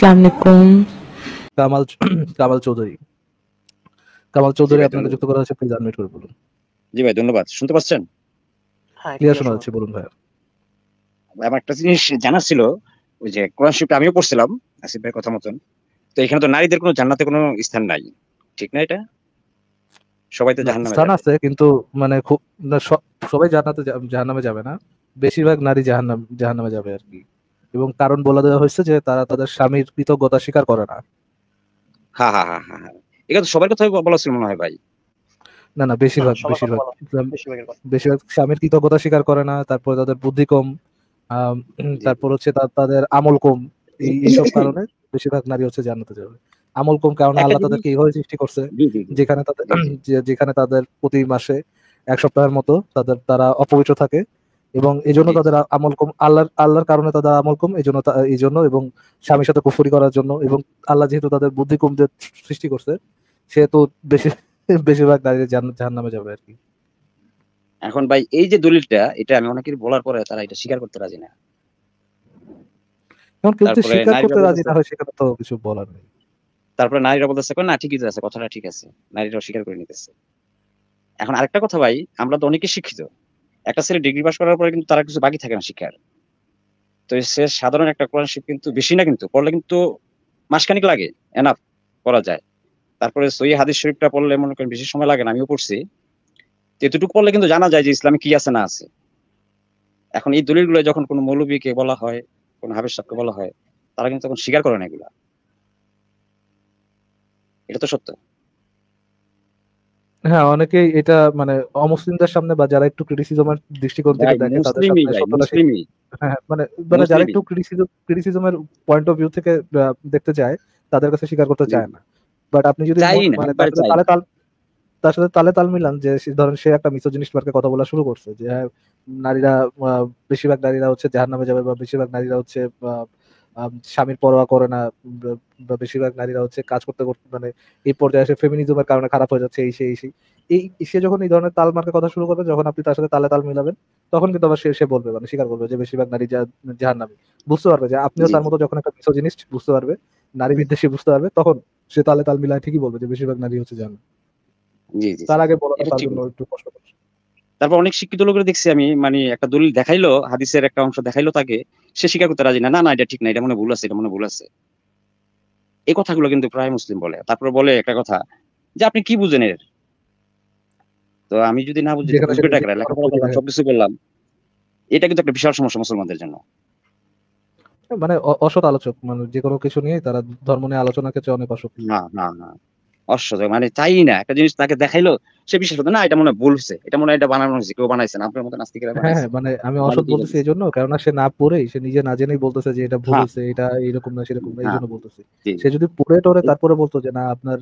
কামাল কামাল চৌধুরী কামাল চৌধুরী আপনাকে যুক্ত করা প্লিজ আনমিউট করে বলুন জি ভাই ধন্যবাদ শুনতে পাচ্ছেন হ্যাঁ, ক্লিয়ার শোনা যাচ্ছে বলুন ভাই আমার একটা জিনিস জানা ছিল ওই যে কোরআন আমিও পড়ছিলাম আসিফ ভাইয়ের কথা মতন তো এখানে তো নারীদের কোনো জান্নাতে কোনো স্থান নাই ঠিক না এটা সবাই তো জাহান্নামে স্থান আছে কিন্তু মানে খুব সবাই জান্নাতে জাহান্নামে যাবে না বেশিরভাগ নারী জাহান্নাম জাহান্নামে যাবে আর কি এবং কারণ বলে দেওয়া হয়েছে যে তারা তাদের স্বামীর কৃতজ্ঞতা স্বীকার করে না হ্যাঁ হ্যাঁ হ্যাঁ হ্যাঁ এটা তো সবার কথাই বলা ছিল মনে হয় ভাই না না বেশিরভাগ বেশিরভাগ বেশিরভাগ স্বামীর কৃতজ্ঞতা স্বীকার করে না তারপরে তাদের বুদ্ধি কম তারপর হচ্ছে তাদের আমল কম এইসব কারণে বেশিরভাগ নারী হচ্ছে জানতে যাবে আমল কম কারণে আল্লাহ তাদেরকে এইভাবে সৃষ্টি করছে যেখানে তাদের যেখানে তাদের প্রতি মাসে এক সপ্তাহের মতো তাদের তারা অপবিত্র থাকে এবং এই জন্য তাদের আমল কম আল্লাহর আল্লাহর কারণে তাদের আমল কম এই জন্য এই জন্য এবং স্বামীর সাথে কুফুরি করার জন্য এবং আল্লাহ যেহেতু তাদের বুদ্ধি কমতে সৃষ্টি করছে সেহেতু বেশি বেশিরভাগ দাঁড়িয়ে জাহান নামে যাবে আর কি এখন ভাই এই যে দলিলটা এটা আমি অনেকের বলার পরে তারা এটা স্বীকার করতে রাজি না এখন কিন্তু স্বীকার করতে রাজি না হয় সেখানে তো কিছু বলার নেই তারপরে নারীরা বলতেছে না ঠিকই আছে কথাটা ঠিক আছে নারীরা স্বীকার করে নিতেছে এখন আরেকটা কথা ভাই আমরা তো অনেকে শিক্ষিত একটা ছেলে ডিগ্রি পাস করার পরে কিন্তু তারা কিছু বাকি থাকে না শিক্ষার তো সে সাধারণ একটা কোরআনশিপ কিন্তু বেশি না কিন্তু পড়লে কিন্তু মাসখানিক লাগে এনাফ করা যায় তারপরে সই হাদিস শরীফটা পড়লে মনে করেন বেশি সময় লাগে না আমিও পড়ছি এতটুকু পড়লে কিন্তু জানা যায় যে ইসলামে কি আছে না আছে এখন এই দলিলগুলো যখন কোনো মৌলবীকে বলা হয় কোন হাবের সাহকে বলা হয় তারা কিন্তু তখন স্বীকার করে না এগুলা এটা তো সত্য হ্যাঁ অনেকেই এটা মানে অমুসলিমদের সামনে বা যারা একটু ক্রিটিসিজমের দৃষ্টিকোণ থেকে হ্যাঁ, দেখে তাদের সামনে হ্যাঁ, হ্যাঁ, মানে মানে যারা একটু ক্রিটিসিজম ক্রিটিসিজমের পয়েন্ট অফ ভিউ থেকে দেখতে চায় তাদের কাছে স্বীকার করতে চায় না বাট আপনি যদি মানে তাহলে তাল তার সাথে তালে তাল মিলান যে ধরেন সে একটা মিসো জিনিস মার্কে কথা বলা শুরু করছে যে নারীরা বেশিরভাগ নারীরা হচ্ছে জাহার নামে যাবে বা বেশিরভাগ নারীরা হচ্ছে আহ স্বামীর পরোয়া করে না বেশিরভাগ নারীরা হচ্ছে কাজ করতে করতে মানে এই পর্যায়ে এসে ফেমিনিজমের কারণে খারাপ হয়ে যাচ্ছে এই সেই সেই এই সে যখন এই ধরনের তাল মার্কা কথা শুরু করবে যখন আপনি তার সাথে তালে তাল মিলাবেন তখন কিন্তু আবার সে সে বলবে মানে স্বীকার করবে যে বেশিরভাগ নারী যাহার নামে বুঝতে পারবে যে আপনিও তার মতো যখন একটা কিছু জিনিস বুঝতে পারবে নারী বিদ্বেষী বুঝতে পারবে তখন সে তালে তাল মিলায় ঠিকই বলবে যে বেশিরভাগ নারী হচ্ছে জাহান তার আগে বলাটা তার জন্য একটু কষ্ট করছে তারপর অনেক শিক্ষিত লোকের দেখছি আমি মানে একটা দলিল দেখাইলো হাদিসের একটা অংশ দেখাইলো তাকে সে স্বীকার করতে রাজি না না না এটা ঠিক না এটা মনে ভুল আছে এটা মনে ভুল আছে এই কথাগুলো কিন্তু প্রায় মুসলিম বলে তারপর বলে একটা কথা যে আপনি কি বুঝেন এর তো আমি যদি না বুঝি সবকিছু বললাম হ্যাঁ। এটা কিন্তু একটা বিশাল সমস্যা মুসলমানদের জন্য মানে অসৎ আলোচক মানে যে কোনো কিছু নিয়ে তারা ধর্ম নিয়ে আলোচনা ক্ষেত্রে অনেক অসৎ না না না অসহযোগ মানে চাই না একটা জিনিস তাকে দেখাইলো সে বিশ্বাস করতো না এটা মনে হয় এটা মনে এটা বানানো হয়েছে কেউ বানাইছে না আপনার মতো নাস্তিকেরা হ্যাঁ মানে আমি অসৎ বলতেছি এই জন্য কারণ সে না পড়েই সে নিজে না জেনেই বলতেছে যে এটা ভুল হ্যাঁ। এটা এরকম না সেরকম না হ্যাঁ। এই জন্য বলতেছে সে যদি পড়ে টরে তারপরে বলতো যে না আপনার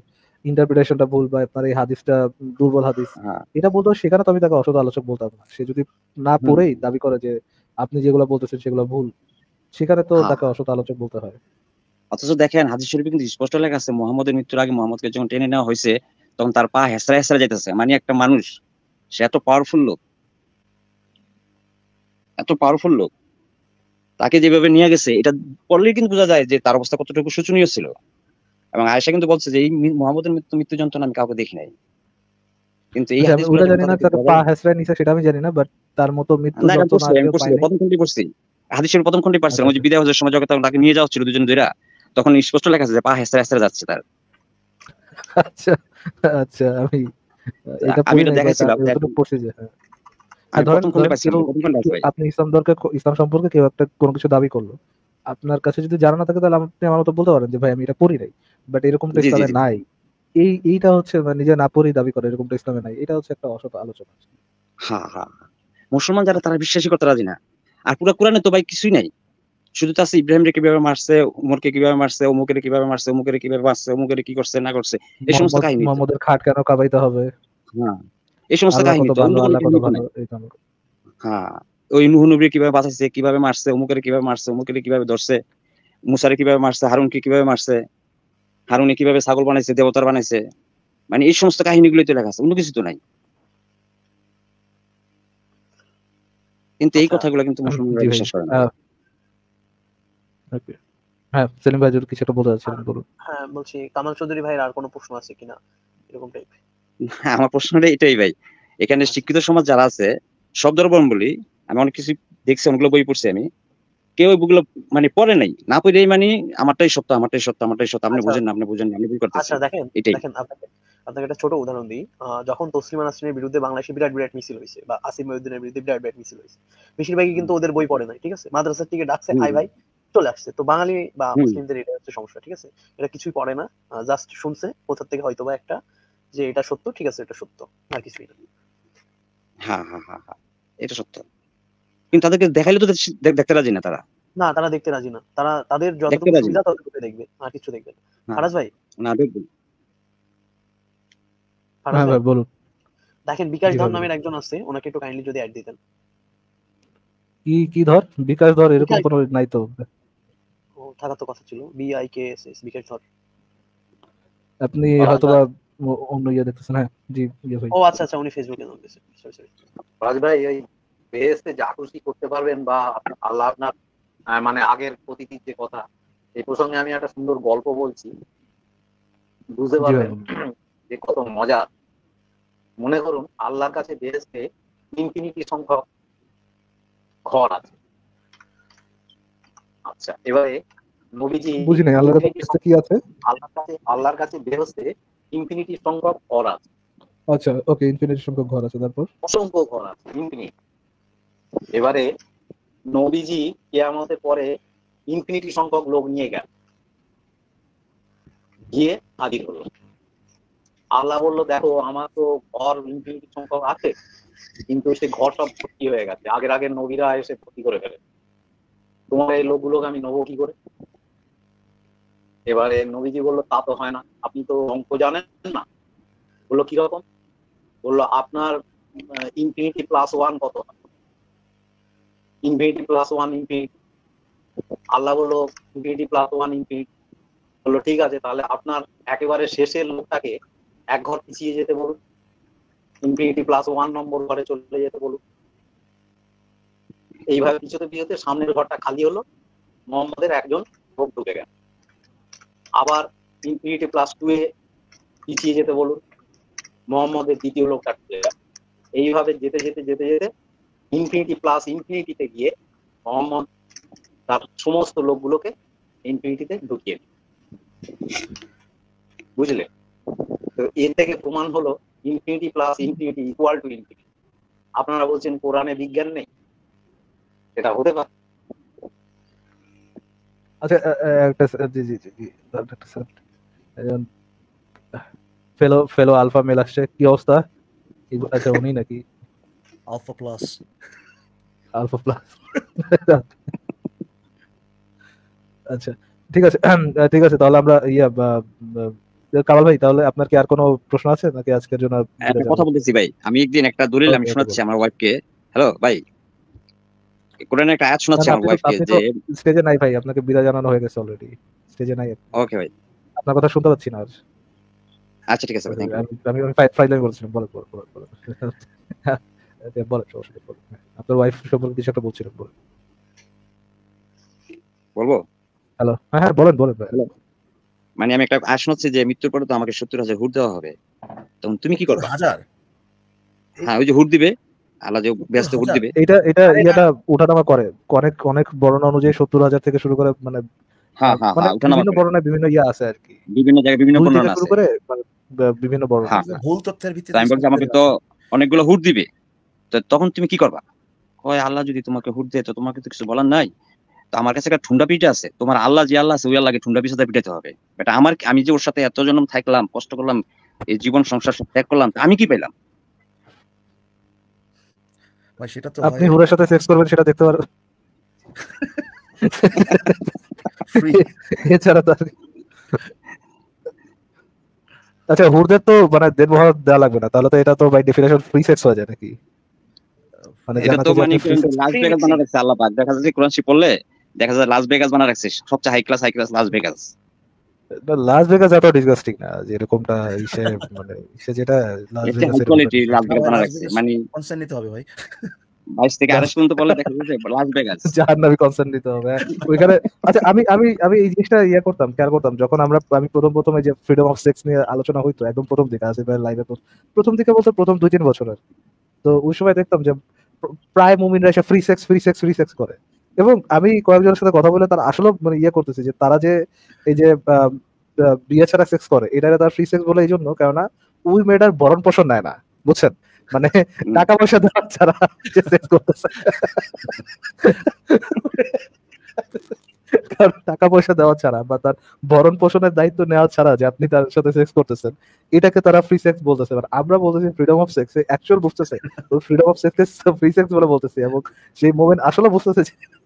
ইন্টারপ্রিটেশনটা ভুল বা আপনার এই হাদিসটা দুর্বল হাদিস হ্যাঁ। এটা বলতো সেখানে তো আমি তাকে অসৎ আলোচক বলতাম না সে যদি না পড়েই দাবি করে যে আপনি যেগুলো বলতেছেন সেগুলো ভুল সেখানে তো তাকে অসৎ আলোচক বলতে হয় অথচ দেখেন হাদিস শরীফ কিন্তু স্পষ্ট লেখা আছে মোহাম্মদের মৃত্যুর আগে মোহাম্মদকে যখন টেনে নেওয়া হয়েছে তখন তার পা হেসরা হেসরা যেতেছে মানে একটা মানুষ সে এত পাওয়ারফুল লোক এত পাওয়ারফুল লোক তাকে যেভাবে নিয়ে গেছে এটা পড়লেই কিন্তু বোঝা যায় যে তার অবস্থা কতটুকু শোচনীয় ছিল এবং আয়সা কিন্তু বলছে যে এই মোহাম্মদের মৃত্যু মৃত্যু যন্ত্রণা আমি কাউকে দেখি নাই কিন্তু এই আচ্ছা, হাদিস প্রথম খণ্ডই পড়ছি হাদিসের আচ্ছা, প্রথম খণ্ডই পড়ছিলাম ওই যে আচ্ছা। বিদায় হজের সময় যখন তাকে নিয়ে যাওয়া ছিল দুজন দুইরা তখন স্পষ্ট লেখা আছে যে পা হেসরা হেসরা যাচ্ছে তার আচ্ছা আচ্ছা আমি আমি এটা দেখাইছিলাম হ্যাঁ। ইসলাম দরকার ইসলাম সম্পর্কে কেউ একটা কোনো কিছু দাবি করলো আপনার কাছে যদি জানা না থাকে তাহলে আপনি আমার মতো বলতে পারেন যে ভাই আমি এটা পড়ি নাই বাট এরকম তো ইসলামে নাই এই এইটা হচ্ছে মানে নিজে না পড়ি দাবি করে এরকমটা ইসলামে নাই এটা হচ্ছে একটা অসৎ আলোচনা হ্যাঁ হ্যাঁ মুসলমান যারা তারা বিশ্বাসী করতে রাজি না আর পুরো কোরআনে তো ভাই কিছুই নাই শুধু তো আছে ইব্রাহিম রে কিভাবে মারছে উমরকে কিভাবে মারছে অমুকের কিভাবে মারছে অমুকের কিভাবে মারছে অমুকের কি করছে না করছে এই সমস্ত কাহিনী মোহাম্মদের খাট কেন কাবাইতে হবে হ্যাঁ এই সমস্ত কাহিনী তো হ্যাঁ ওই নুহ নবী কিভাবে বাঁচাইছে কিভাবে মারছে অমুকের কিভাবে মারছে অমুকের কিভাবে ধরছে মুসারে কিভাবে মারছে হারুনকে কিভাবে মারছে হারুনে কিভাবে ছাগল বানাইছে দেবতার বানাইছে মানে এই সমস্ত কাহিনীগুলোই তো লেখা আছে অন্য কিছু তো নাই কিন্তু এই আচ্ছা। কথাগুলো কিন্তু মুসলমানরা বিশ্বাস করে না হ্যাঁ সেলিম ভাই যদি কিছু একটা বলতে চাচ্ছেন বলুন হ্যাঁ বলছি কামাল চৌধুরী ভাইয়ের আর কোনো প্রশ্ন আছে কিনা এরকম টাইপ হ্যাঁ, আমার প্রশ্নটা এটাই ভাই এখানে শিক্ষিত সমাজ যারা আছে সব ধর্ম বলি আমি অনেক কিছু দেখছি অনেকগুলো বই পড়ছি আমি কেউ ওইগুলো মানে পড়ে নাই না পড়েই মানে আমারটাই সত্য আমারটাই সত্য আমারটাই সত্য আপনি আচ্ছা। বুঝেন না আপনি বুঝেন না করতে আচ্ছা দেখেন এটাই দেখেন আপনাকে আপনাকে একটা ছোট উদাহরণ দিই যখন তসলিমা নাসরিনের বিরুদ্ধে বাংলাদেশে বিরাট বিরাট মিছিল হয়েছে বা আসিম মহিউদ্দিনের বিরুদ্ধে বিরাট বিরাট মিছিল হয়েছে বেশিরভাগই কিন্তু ওদের বই পড়ে নাই ঠিক আছে মাদ্রাসার থেকে ডাকছে হাই ভাই চলে আসছে তো বাঙালি বা মুসলিমদের এটা হচ্ছে সমস্যা ঠিক আছে এটা কিছুই পড়ে না জাস্ট শুনছে কোথা থেকে হয়তো বা একটা যে এটা সত্য ঠিক আছে এটা সত্য আর কিছুই না হ্যাঁ হ্যাঁ হ্যাঁ এটা সত্য কিন্তু তাদেরকে দেখাইলে তো দেখতে রাজি না তারা না তারা দেখতে রাজি না তারা তাদের সুবিধা দেখবে আর কিছু দেখবে না হ্যাঁ। ফারাজ ভাই না দেখবে ফারাজ হ্যাঁ ভাই বলুন দেখেন বিকাশ ধর নামের একজন আছে ওনাকে একটু কাইন্ডলি যদি অ্যাড দিতেন কি কি ধর বিকাশ ধর এরকম কোনো নাই তো থাকা তো কথা ছিল B I K S S ধর আপনি হয়তো অন্য ইয়ে দেখতেছেন হ্যাঁ জি ইয়ে ও আচ্ছা আচ্ছা উনি ফেসবুকে নাম দিয়েছেন সরি সরি রাজ ভাই এই যা খুশি করতে পারবেন বা আল্লাহ আপনার মানে আগের যে কথা এই প্রসঙ্গে আমি একটা সুন্দর গল্প বলছি বুঝতে পারবেন যে কত মজা মনে করুন আল্লাহর কাছে বেহেস্তে ইনফিনিটি সংখ্যক ঘর আছে আচ্ছা এবারে নবীজি বুঝি নাই আল্লাহর কাছে কি আছে আল্লাহর কাছে আল্লাহর কাছে বেরোতে ইনফিনিটি সংখ্যক ঘর আছে আচ্ছা ওকে ইনফিনিটি সংখ্যক ঘর আছে তারপর অসংখ্য ঘর আছে ইনফিনিট এবারে নবীজি কেয়ামতের পরে ইনফিনিটি সংখ্যক লোক নিয়ে গেল গিয়ে হাজির হলো আল্লাহ বললো দেখো আমার তো ঘর ইনফিনিটি সংখ্যক আছে কিন্তু সে ঘর সব ক্ষতি হয়ে গেছে আগের আগের নবীরা এসে ক্ষতি করে ফেলে তোমার এই লোকগুলোকে আমি নেবো কি করে এবারে নবীজি বললো তা তো হয় না আপনি তো অঙ্ক জানেন না বললো কিরকম বললো আপনার ইনফিনিটি প্লাস ওয়ান কত ইনফিনিটি প্লাস ওয়ান ইনফিনিটি আল্লাহ বললো ইনফিনিটি প্লাস ওয়ান ইনফিনিটি বললো ঠিক আছে তাহলে আপনার একেবারে শেষের লোকটাকে এক ঘর পিছিয়ে যেতে বলুন ইনফিনিটি প্লাস ওয়ান নম্বর ঘরে চলে যেতে বলুন এইভাবে পিছতে পিছতে সামনের ঘরটা খালি হলো মোহাম্মদের একজন লোক ঢুকে গেল আবার ইনফিনিটি প্লাস টু এ পিছিয়ে যেতে বলুন মোহাম্মদের দ্বিতীয় লোকটার এইভাবে যেতে যেতে যেতে যেতে ইনফিনিটি প্লাস ইনফিনিটিতে গিয়ে মোহাম্মদ তার সমস্ত লোকগুলোকে ইনফিনিটিতে ঢুকিয়ে দিল বুঝলে তো এর থেকে প্রমাণ হলো infinity plus infinity equal to infinity আপনারা বলছেন কোরআনে বিজ্ঞান নেই সেটা হতে পারে আচ্ছা ঠিক আছে ঠিক আছে তাহলে আমরা ইয়ে কামাল ভাই তাহলে আপনার কি আর কোনো প্রশ্ন আছে নাকি আজকের জন্য কথা বলতেছি ভাই আমি একদিন একটা দলিল আমি শোনাচ্ছি আমার ওয়াইফকে হ্যালো ভাই কোরআনের একটা আয়াত শোনাচ্ছি আমার ওয়াইফকে যে স্টেজে নাই ভাই আপনাকে বিদায় জানানো হয়ে গেছে অলরেডি স্টেজে নাই ওকে ভাই আপনার কথা শুনতে পাচ্ছি না আর আচ্ছা ঠিক আছে থ্যাংক ইউ আমি আমি ফাইট ফাইট বলছিলাম বলো বলো বলো বলো বলো সমস্যা নেই আপনার ওয়াইফ সম্পর্কে কিছু একটা বলছিলেন বলো বলবো হ্যালো হ্যাঁ হ্যাঁ বলেন বলেন হ্যালো মানে আমি একটা আশ হচ্ছে যে মৃত্যুর পরে তো আমাকে সত্তর হাজার হুট দেওয়া হবে তখন তুমি কি করবে হাজার হ্যাঁ ওই যে হুট দিবে আল্লাহ যে ব্যস্ত করে দিবে এটা এটা করে অনেক অনেক বর্ণনা অনুযায়ী সত্তর হাজার থেকে শুরু করে মানে অনেকগুলো হুট দিবে তখন তুমি কি করবা কয় আল্লাহ যদি তোমাকে হুট দেয় তো তোমাকে তো কিছু বলার নাই তো আমার কাছে একটা ঠুন্ডা পিঠা আছে তোমার আল্লাহ যে আল্লাহ আছে ওই আল্লাহকে ঠুন্ডা পিঠাতে পিঠাতে হবে বেটা আমার আমি যে ওর সাথে এত জন্ম থাকলাম কষ্ট করলাম এই জীবন সংসার ত্যাগ করলাম আমি কি পেলাম ভাই সেটা তো আপনি হুরের সাথে সেক্স করবেন সেটা দেখতে পারবেন এছাড়া তো আচ্ছা হুরদের তো মানে দেবহার দেওয়া লাগবে না তাহলে তো এটা তো বাই ডেফিনেশন ফ্রি সেক্স হয়ে যায় নাকি মানে এটা তো মানে লাস্ট ভেগাস বানা রাখছে আল্লাহ পাক দেখা যাচ্ছে কোরআন শিপ পড়লে দেখা যায় লাস ভেগাস বানা রাখছে সবচেয়ে high class high class Las Vegas Las Vegas এত ডিসগাস্টিং না যেরকমটা ইসে মানে ইসে যেটা লাস কোয়ালিটি লাস ভেগাস বানা রাখছে মানে কনসার্ন নিতে হবে ভাই 22 থেকে 28 পর্যন্ত বলে লাস ভেগাস কনসার্ন নিতে হবে হ্যাঁ। ওইখানে আচ্ছা আমি আমি আমি এই জিনিসটা ইয়া করতাম খেয়াল করতাম যখন আমরা আমি প্রথম প্রথমে যে ফ্রিডম অফ সেক্স নিয়ে আলোচনা হইতো একদম প্রথম দিকে আসে লাইভে প্রথম দিকে বলতে প্রথম দুই তিন বছরের তো ওই সময় দেখতাম যে প্রায় মুমিনরা এসে free sex free sex free sex করে এবং আমি কয়েকজনের সাথে কথা বলে তারা আসলে মানে ইয়ে করতেছে যে তারা যে এই যে বিয়ে ছাড়া সেক্স করে এটা তার ফ্রি সেক্স বলে এই জন্য কেননা ওই মেয়েটার বরণ পোষণ নেয় না বুঝছেন মানে টাকা পয়সা দেওয়ার ছাড়া যে সেক্স করতেছে টাকা পয়সা দেওয়া ছাড়া বা তার ভরণ পোষণের দায়িত্ব নেওয়া ছাড়া যে আপনি তার সাথে সেক্স করতেছেন এটাকে তারা ফ্রি সেক্স বলতেছে মানে আমরা বলতেছি ফ্রিডম অফ সেক্স অ্যাকচুয়াল বুঝতেছে freedom of sex free sex বলে বলতেছি এবং সেই মোমেন্ট আসলে বুঝতেছে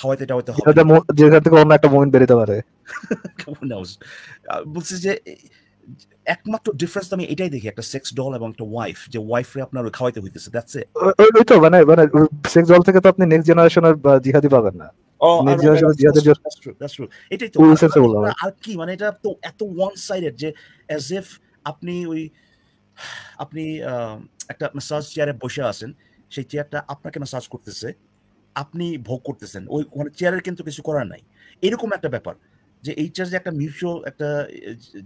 খাওয়াইতে টাওয়াইতে হবে যেখান থেকে অন্য একটা মোমেন্ট বেরোতে পারে বলছি যে একমাত্র ডিফারেন্স আমি এটাই দেখি একটা সেক্স ডল এবং একটা ওয়াইফ যে ওয়াইফ রে আপনার খাওয়াইতে হইতেছে দ্যাটস ইট ওই তো মানে মানে সেক্স ডল থেকে তো আপনি নেক্সট জেনারেশনের uh, জিহাদি পাবেন না oh, আর কি মানে এটা তো এত ওয়ান সাইডেড যে অ্যাজ ইফ আপনি ওই আপনি একটা ম্যাসাজ চেয়ারে বসে আছেন সেই চেয়ারটা আপনাকে ম্যাসাজ করতেছে আপনি ভোগ করতেছেন ওই মানে চেয়ারের কিন্তু কিছু করার নাই এরকম একটা ব্যাপার যে এইটার যে একটা মিউচুয়াল একটা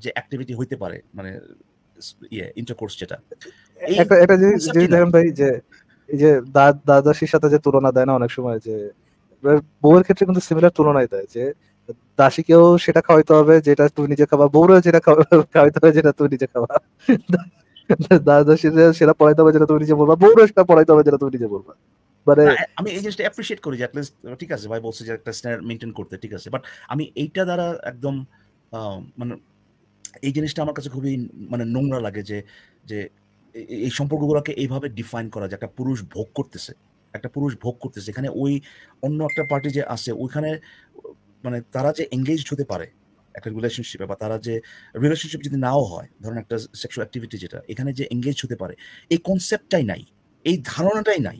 যে অ্যাক্টিভিটি হইতে পারে মানে ইয়ে ইন্টারকোর্স যেটা একটা জিনিস দেখলাম ভাই যে এই যে দাদাসির সাথে যে তুলনা দেয় না অনেক সময় যে বউয়ের ক্ষেত্রে কিন্তু সিমিলার তুলনায় দেয় যে দাসীকেও সেটা খাওয়াইতে হবে যেটা তুমি নিজে খাবা বউরেও যেটা খাওয়াইতে হবে যেটা তুমি নিজে খাবা দাদাসির সেটা পড়াইতে হবে যেটা তুমি নিজে বলবা বউরেও সেটা পড়াইতে হবে যেটা তুমি নিজে বলবা মানে আমি এই জিনিসটা অ্যাপ্রিশিয়েট করি যে অ্যাটলিস্ট ঠিক আছে ভাই বলছে যে একটা স্ট্যান্ডার্ড মেনটেন করতে ঠিক আছে বাট আমি এইটা দ্বারা একদম মানে এই জিনিসটা আমার কাছে খুবই মানে নোংরা লাগে যে যে এই সম্পর্কগুলোকে এইভাবে ডিফাইন করা যে একটা পুরুষ ভোগ করতেছে একটা পুরুষ ভোগ করতেছে এখানে ওই অন্য একটা পার্টি যে আছে ওইখানে মানে তারা যে এঙ্গেজ হতে পারে একটা রিলেশনশিপে বা তারা যে রিলেশনশিপ যদি নাও হয় ধরুন একটা সেক্সুয়াল অ্যাক্টিভিটি যেটা এখানে যে এঙ্গেজ হতে পারে এই কনসেপ্টটাই নাই এই ধারণাটাই নাই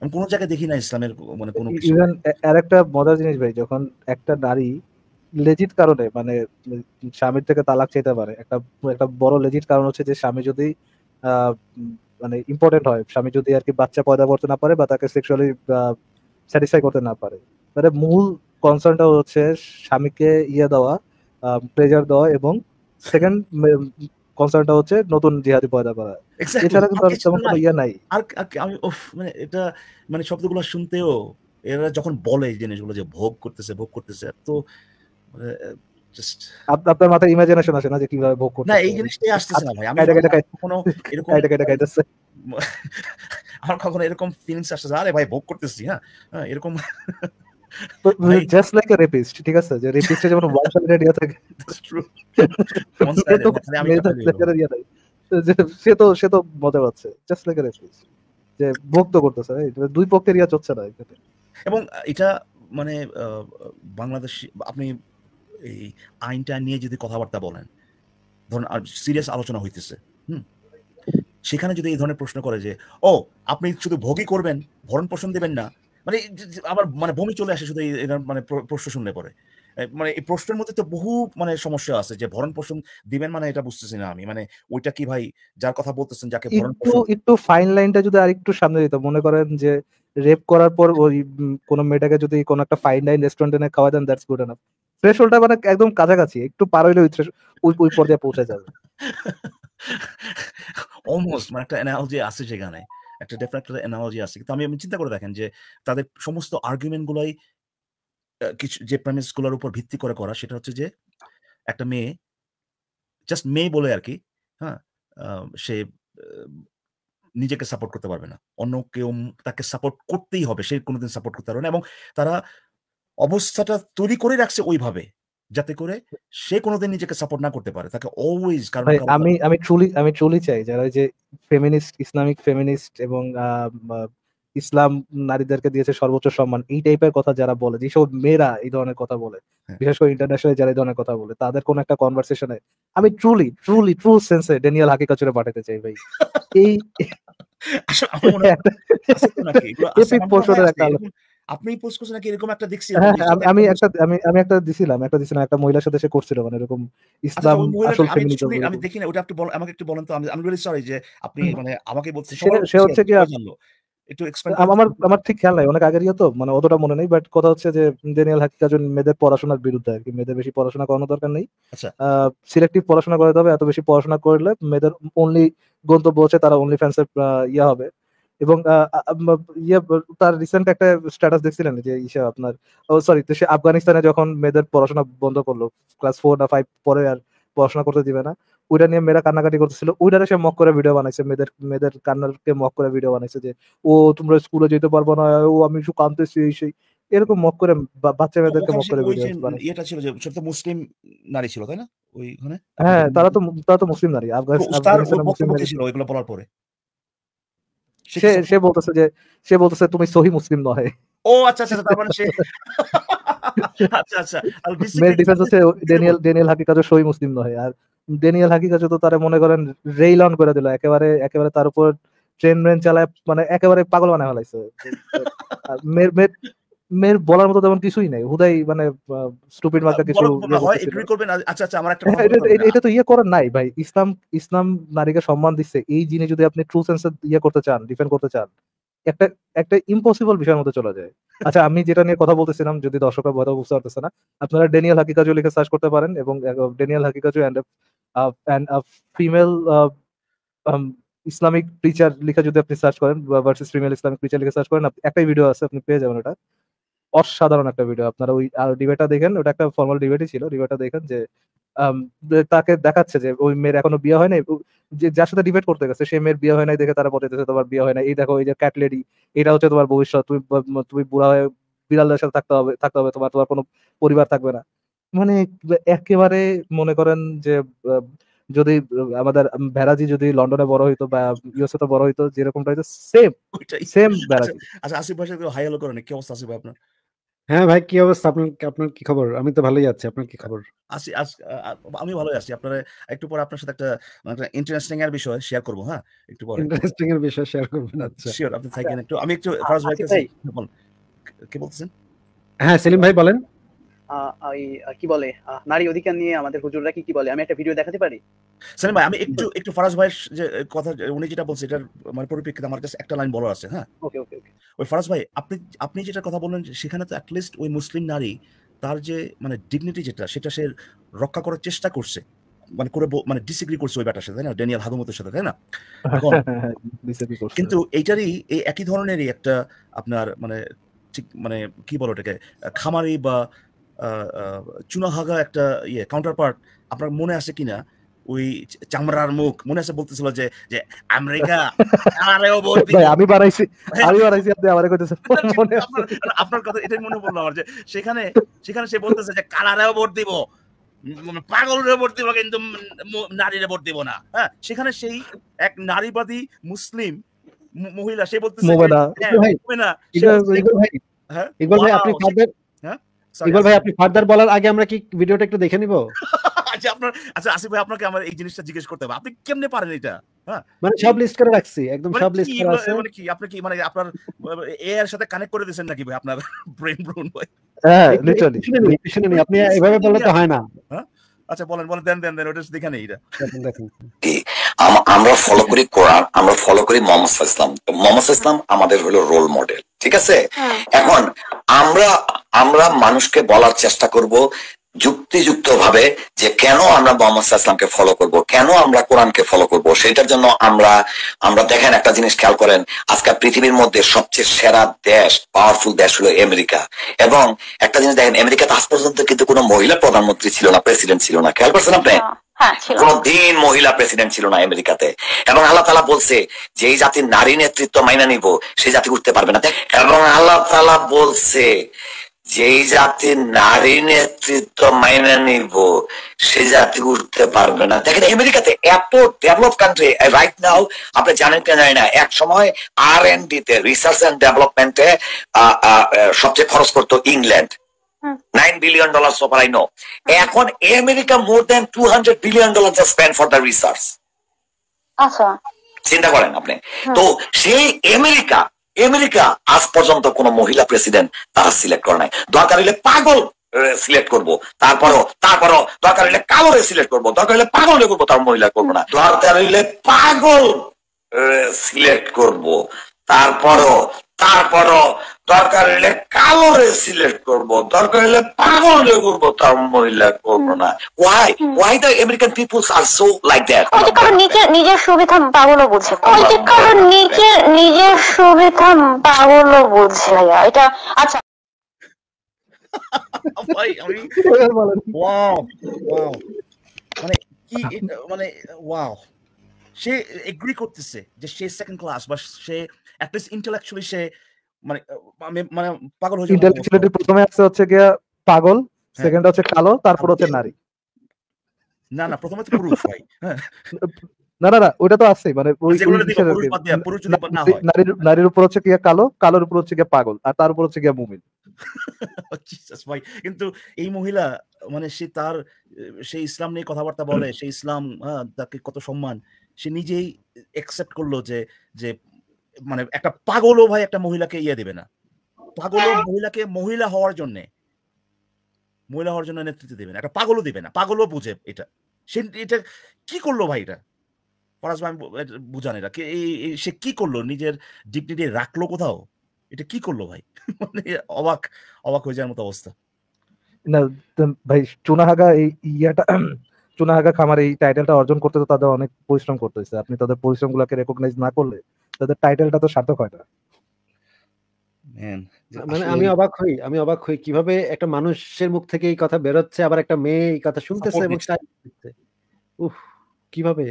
আমি কোনো জায়গায় দেখি না ইসলামের মানে কোনো ইভেন আরেকটা মজার জিনিস ভাই যখন একটা নারী লেজিট কারণে মানে স্বামীর থেকে তালাক চাইতে পারে একটা একটা বড় লেজিট কারণ হচ্ছে যে স্বামী যদি মানে ইম্পর্টেন্ট হয় স্বামী যদি আর কি বাচ্চা পয়দা করতে না পারে বা তাকে সেক্সুয়ালি স্যাটিসফাই করতে না পারে তাহলে মূল কনসার্নটা হচ্ছে স্বামীকে ইয়ে দেওয়া প্রেজার দেওয়া এবং সেকেন্ড কনসার্নটা হচ্ছে নতুন জিহাদি পয়দা করা মানে শব্দগুলো শুনতেও এরা যখন বলে জিনিসগুলো যে ভোগ করতেছে ভোগ করতেছে তো মানে, আপনার মাথায় ইমাজিনেশন আসে না যে কিভাবে ভোগ করতে না এই জিনিসটাই আসতেছে না ভাই আমি কোনো এরকম আমার কখনো এরকম ফিলিংস আসতেছে আরে ভাই ভোগ করতেছি হ্যাঁ, হ্যাঁ এরকম জাস্ট লাইক আ রেপিস্ট ঠিক আছে যে রেপিস্টে মানে আমি সে তো সে তো মজা পাচ্ছে জাস্ট লাইক রেফারিজ যে ভক্ত করতেছে দুই পক্ষের ইয়াজ হচ্ছে না এখানে এবং এটা মানে বাংলাদেশ আপনি এই আইনটা নিয়ে যদি কথাবার্তা বলেন ধরুন সিরিয়াস আলোচনা হইতেছে হুম সেখানে যদি এই ধরনের প্রশ্ন করে যে ও আপনি শুধু ভোগই করবেন ভরণ পোষণ দেবেন না মানে আবার মানে ভূমি চলে আসে শুধু এই মানে প্রশ্ন শুনলে পরে মানে এই প্রশ্নের মধ্যে তো বহু মানে সমস্যা আছে যে ভরণ পোষণ দিবেন মানে এটা বুঝতেছি না আমি মানে ওইটা কি ভাই যার কথা বলতেছেন যাকে একটু একটু ফাইন লাইনটা যদি আরেকটু সামনে দিত মনে করেন যে রেপ করার পর ওই কোনো মেয়েটাকে যদি কোনো একটা ফাইন লাইন রেস্টুরেন্টে নিয়ে খাওয়া দেন দ্যাটস গুড এনাফ থ্রেশহোল্ডটা মানে একদম কাছাকাছি একটু পার হইলে ওই ওই পর্যায়ে পৌঁছে যাবে অলমোস্ট মানে একটা অ্যানালজি আছে সেখানে একটা ডেফিনেট অ্যানালজি আছে কিন্তু আমি আমি চিন্তা করে দেখেন যে তাদের সমস্ত আর্গুমেন্ট গুলাই কিছু যে প্রেমিসগুলোর উপর ভিত্তি করে করা সেটা হচ্ছে যে একটা মেয়ে জাস্ট মেয়ে বলে আর কি হ্যাঁ সে নিজেকে সাপোর্ট করতে পারবে না অন্য কেউ তাকে সাপোর্ট করতেই হবে সে কোনোদিন সাপোর্ট করতে পারবে না এবং তারা অবস্থাটা তৈরি করে রাখছে ওইভাবে যাতে করে সে কোনোদিন নিজেকে সাপোর্ট না করতে পারে তাকে অলওয়েজ মানে কারণ আমি আমি ট্রুলি আমি ট্রুলি চাই যারা যে ফেমিনিস্ট ইসলামিক ফেমিনিস্ট এবং ইসলাম নারীদেরকে দিয়েছে সর্বোচ্চ সম্মান এই টাইপের কথা যারা বলে যেসব মেয়েরা এই ধরনের কথা বলে হ্যাঁ। বিশেষ করে ইন্টারন্যাশনাল যারা এই ধরনের কথা বলে তাদের কোন একটা কনভারসেশনে আমি ট্রুলি ট্রুলি ট্রু সেন্সে ড্যানিয়াল হাকি চুরে পাঠাতে চাই ভাই এই আচ্ছা, আচ্ছা, আপনি এরকম একটা দেখছি হ্যাঁ, আমি একটা আমি আমি একটা দিছিলাম একটা একটা মহিলার সাথে করছিল মানে এরকম আচ্ছা, ইসলাম দেখি না আমাকে একটু বলেন আমি সরি যে আপনি মানে আমাকে বলছেন সে হচ্ছে কি একটু আমার আমার ঠিক খেয়াল নাই অনেক তো মানে অতটা মনে নেই বাট কথা হচ্ছে যে মেয়েদের পড়াশোনার বিরুদ্ধে আর কি মেয়েদের বেশি পড়াশোনা দরকার নেই সিলেক্টিভ আচ্ছা। পড়াশোনা করাতে হবে এত বেশি পড়াশোনা করলে মেয়েদের অনলি গন্তব্য হচ্ছে তারা অনলি ফ্যান্সের ইয়ে হবে এবং ইয়ে তার রিসেন্ট একটা স্ট্যাটাস দেখছিলেন যে ইসে আপনার সরি সে আফগানিস্তানে যখন মেয়েদের পড়াশোনা বন্ধ করলো ক্লাস ফোর না ফাইভ পরে আর পড়াশোনা করতে দিবে না ওইটা নিয়ে মেয়েরা কান্নাকাটি করতেছিল ওইটারে সে মক করে ভিডিও বানাইছে মেয়েদের মেয়েদের কান্নারকে মক করে ভিডিও বানাইছে যে ও তোমরা স্কুলে যেতে পারবো না ও আমি শুধু কাঁদতেছি এই সেই এরকম মক করে বাচ্চা মেয়েদেরকে মক করে ভিডিও বানাইছে ছিল যে মুসলিম নারী ছিল তাই না ওইখানে হ্যাঁ তারা তো তারা তো মুসলিম নারী আফগানিস্তান মুসলিম নারী ছিল ওইগুলো বলার পরে সে সে বলতেছে যে সে বলতেছে তুমি সহি মুসলিম নহে ও আচ্ছা আচ্ছা, আচ্ছা তার মানে সে আচ্ছা আচ্ছা আর আচ্ছা। ডিফেন্স হচ্ছে ড্যানিয়েল ড্যানিয়েল হাকিকাজও সহি মুসলিম নহে আর ড্যানিয়েল হাকিকা তো তারা মনে করেন রেইল অন করে দিল একেবারে একেবারে তার উপর ট্রেন ব্রেন চালায় মানে একেবারে পাগল বানায় ফেলাইছে মেয়ের বলার মতো তেমন কিছুই নাই হুদাই মানে স্টুপিড মার্কা কিছু ইয়ে আচ্ছা, আচ্ছা, হ্যাঁ, এটা তো ইয়ে করার নাই ভাই ইসলাম ইসলাম নারীকে সম্মান দিচ্ছে এই জিনিস যদি আপনি ট্রু সেন্সে ইয়ে করতে চান ডিফেন্ড করতে চান একটা একটা ইম্পসিবল বিষয়ের মধ্যে চলে যায় আচ্ছা আমি যেটা নিয়ে কথা বলতেছিলাম যদি দর্শকরা কথা বুঝতে পারতেছে না আপনারা ডেনিয়াল হাকিকাজু লিখে সার্চ করতে পারেন এবং Daniel Haqiqatjou and and female Islamic preacher লিখে যদি আপনি সার্চ করেন ভার্সেস ফিমেল ইসলামিক প্রিচার লিখে সার্চ করেন একটাই ভিডিও আছে আপনি পেয়ে যাবেন ওটা অসাধারণ একটা ভিডিও আপনারা ওই আর ডিবেটটা দেখেন ওটা একটা ফর্মাল ডিবেটই ছিল ডিবেটটা দেখেন যে তাকে দেখাচ্ছে যে ওই মেয়ের এখনো বিয়ে হয় নাই যে যার সাথে ডিবেট করতে গেছে সে মেয়ের বিয়ে হয় নাই দেখে তারা বলতেছে তোমার বিয়ে হয় নাই এই দেখো এই যে ক্যাটলেডি এটা হচ্ছে তোমার ভবিষ্যৎ তুমি তুমি বুড়া হয়ে বিড়ালদের সাথে থাকতে হবে থাকতে হবে তোমার তোমার কোনো পরিবার থাকবে না মানে একেবারে মনে করেন যে যদি আমাদের ভেরাজি যদি লন্ডনে বড় হইতো বা ইউএসএ তে বড় হইতো যেরকমটা হইতো সেম সেম আচ্ছা, ভেরাজি আচ্ছা আসিফ ভাই সাথে হাই হ্যালো করেন কি অবস্থা আসিফ ভাই আপনার হ্যাঁ ভাই কি অবস্থা আপনার আপনার কি খবর আমি তো ভালোই আছি আপনার কি খবর আসি আমি ভালোই আছি আপনার একটু পরে আপনার সাথে একটা মানে একটা ইন্টারেস্টিং এর বিষয় শেয়ার করব হ্যাঁ একটু পরে ইন্টারেস্টিং এর বিষয় শেয়ার করব আচ্ছা শিওর আপনি থাকেন একটু আমি একটু ফারাজ ভাই কি বলছেন হ্যাঁ সেলিম ভাই বলেন ওই কি বলে নারী অধিকার নিয়ে আমাদের হুজুররা কি কি বলে আমি একটা ভিডিও দেখাতে পারি সেলিম ভাই আমি একটু একটু ফরাজ ভাইয়ের যে কথা উনি যেটা বলছে এটার মানে পরিপ্রেক্ষিতে আমার কাছে একটা লাইন বলার আছে হ্যাঁ ওকে ওকে ওকে ওই ফরাজ ভাই আপনি আপনি যেটা কথা বললেন সেখানে তো অ্যাটলিস্ট ওই মুসলিম নারী তার যে মানে ডিগনিটি যেটা সেটা সে রক্ষা করার চেষ্টা করছে মানে করে মানে ডিসএগ্রি করছে ওই ব্যাটার সাথে তাই না ড্যানিয়াল হাদুমতের সাথে তাই না এখন কিন্তু এইটারই এই একই ধরনেরই একটা আপনার মানে ঠিক মানে কি বলো এটাকে খামারি বা চুনাহাগা একটা ইয়ে কাউন্টার পার্ট আপনার মনে আছে কিনা ওই চামড়ার মুখ মনে আছে বলতেছিল যে যে আমেরিকা আমি বাড়াইছি আমি বাড়াইছি আপনি আমারে কইতেছেন মানে আপনার কথা এটাই মনে পড়লো আমার যে সেখানে সেখানে সে বলতেছে যে কালারেও ভোট দিব পাগল ভোট দিব কিন্তু ভোট দিব না হ্যাঁ সেখানে সেই এক নারীবাদী মুসলিম মহিলা সে বলতেছে না হ্যাঁ, হ্যাঁ আপনি ইকবাল ভাই আপনি ফার্দার বলার আগে আমরা কি ভিডিওটা একটু দেখে নিব আচ্ছা আপনার আচ্ছা আসিফ ভাই আপনাকে আমার এই জিনিসটা জিজ্ঞেস করতে হবে আপনি কেমনে পারেন এটা হ্যাঁ? মানে সব লিস্ট করে রাখছি একদম মানে সব লিস্ট করা আছে মানে কি আপনি কি মানে আপনার এ এর সাথে কানেক্ট করে দিয়েছেন নাকি ভাই আপনার ব্রেন ব্রুন ভাই হ্যাঁ লিটারালি শুনে আপনি এভাবে বললে তো হয় না হ্যাঁ? আচ্ছা বলেন বলেন দেন দেন দেন ওটা দেখে নেই এটা দেখেন আমরা ফলো করি কোরআন আমরা ফলো করি মোহাম্মদ ইসলাম তো মোহাম্মদ ইসলাম আমাদের হলো রোল মডেল ঠিক আছে হ্যাঁ। এখন আমরা আমরা মানুষকে বলার চেষ্টা করব যুক্তিযুক্ত ভাবে যে কেন আমরা মোহাম্মদ ইসলামকে ফলো করব কেন আমরা কোরআনকে ফলো করব সেটার জন্য আমরা আমরা দেখেন একটা জিনিস খেয়াল করেন আজকাল পৃথিবীর মধ্যে সবচেয়ে সেরা দেশ পাওয়ারফুল দেশ হলো আমেরিকা এবং একটা জিনিস দেখেন আমেরিকাতে আজ পর্যন্ত কিন্তু কোনো মহিলা প্রধানমন্ত্রী ছিল না প্রেসিডেন্ট ছিল না খেয়াল করছেন আপনি হ্যাঁ, কোনদিন মহিলা প্রেসিডেন্ট ছিল না আমেরিকাতে এবং আল্লাহ তালা বলছে যে জাতির নারী নেতৃত্ব মাইনা নিব সেই জাতি উঠতে পারবে না এবং আল্লাহ তালা বলছে যেই নারী নেতৃত্ব মাইনে নিব সে জাতি উঠতে পারবে না দেখেন আমেরিকাতে এত ডেভেলপ কান্ট্রি রাইট নাও আপনি জানেন কেন জানি না এক সময় আর এন ডি তে রিসার্চ এন্ড ডেভেলপমেন্টে সবচেয়ে খরচ করতো England 9 billion dollars so far I know. এখন America more than 200 billion dollar just spend for the research আচ্ছা চিন্তা করেন আপনি হ্যাঁ। তো সেই আমেরিকা আমেরিকা আজ পর্যন্ত কোন মহিলা প্রেসিডেন্ট তারা সিলেক্ট করে নাই দরকার হলে পাগল সিলেক্ট করব তারপরও তারপরও দরকার হলে কালোরে সিলেক্ট করব দরকার হলে পাগলে করবো তার মহিলা করবো না দরকার হলে পাগল সিলেক্ট করব তারপরও তারপরও দরকার হলে কালো রে সিলেক্ট করব দরকার হলে পাগল রে করব তার মহিলা করব না why why the American peoples are so like that ওই কারণ নিজে নিজের সুবিধা পাগল বুঝে ওই কারণ নিজে নিজের সুবিধা পাগলও ভাইয়া এটা আচ্ছা ভাই আমি ওয়াও ওয়াও মানে কি মানে ওয়াও সে এগ্রি করতেছে যে সে সেকেন্ড ক্লাস বা সে অ্যাটলিস্ট ইন্টেলেকচুয়ালি সে মানে মানে পাগল হয়ে প্রথমে হচ্ছে গিয়া পাগল সেকেন্ড হ্যাঁ। হচ্ছে কালো তারপর হচ্ছে নারী না না প্রথমে পুরুষ ভাই হ্যাঁ। না না না ওটা তো মানে নারীর উপর হচ্ছে গিয়া কালো কালোর উপর হচ্ছে গিয়া পাগল আর তার উপর হচ্ছে গিয়া মুমিন oh, ভাই কিন্তু এই মহিলা মানে সে তার সেই ইসলাম নিয়ে কথাবার্তা বলে সেই ইসলাম হ্যাঁ, তাকে কত সম্মান সে নিজেই অ্যাকসেপ্ট করলো যে যে মানে একটা পাগলও ভাই একটা মহিলাকে ইয়ে দেবে না পাগলও হ্যাঁ। মহিলাকে মহিলা হওয়ার জন্যে মহিলা হওয়ার জন্য নেতৃত্ব দেবে না একটা পাগলও দেবে না পাগলও বুঝে এটা সে এটা কি করলো ভাই এটা পরাজ ভাই বুঝান এটা সে কি করলো নিজের ডিগনিটি রাখলো কোথাও এটা কি করলো ভাই মানে অবাক অবাক হয়ে যাওয়ার মতো অবস্থা না ভাই চুনাহাগা এই ইয়াটা চুনাহাগা খামার এই টাইটেলটা অর্জন করতে তো তাদের অনেক পরিশ্রম করতে হয়েছে আপনি তাদের পরিশ্রম গুলাকে রেকগনাইজ না করলে তাদের টাইটেলটা তো সার্থক হয় না মানে আমি অবাক হই আমি অবাক হই কিভাবে একটা মানুষের মুখ থেকে এই কথা বেরোচ্ছে আবার একটা মেয়ে এই কথা শুনতেছে এবং উফ কিভাবে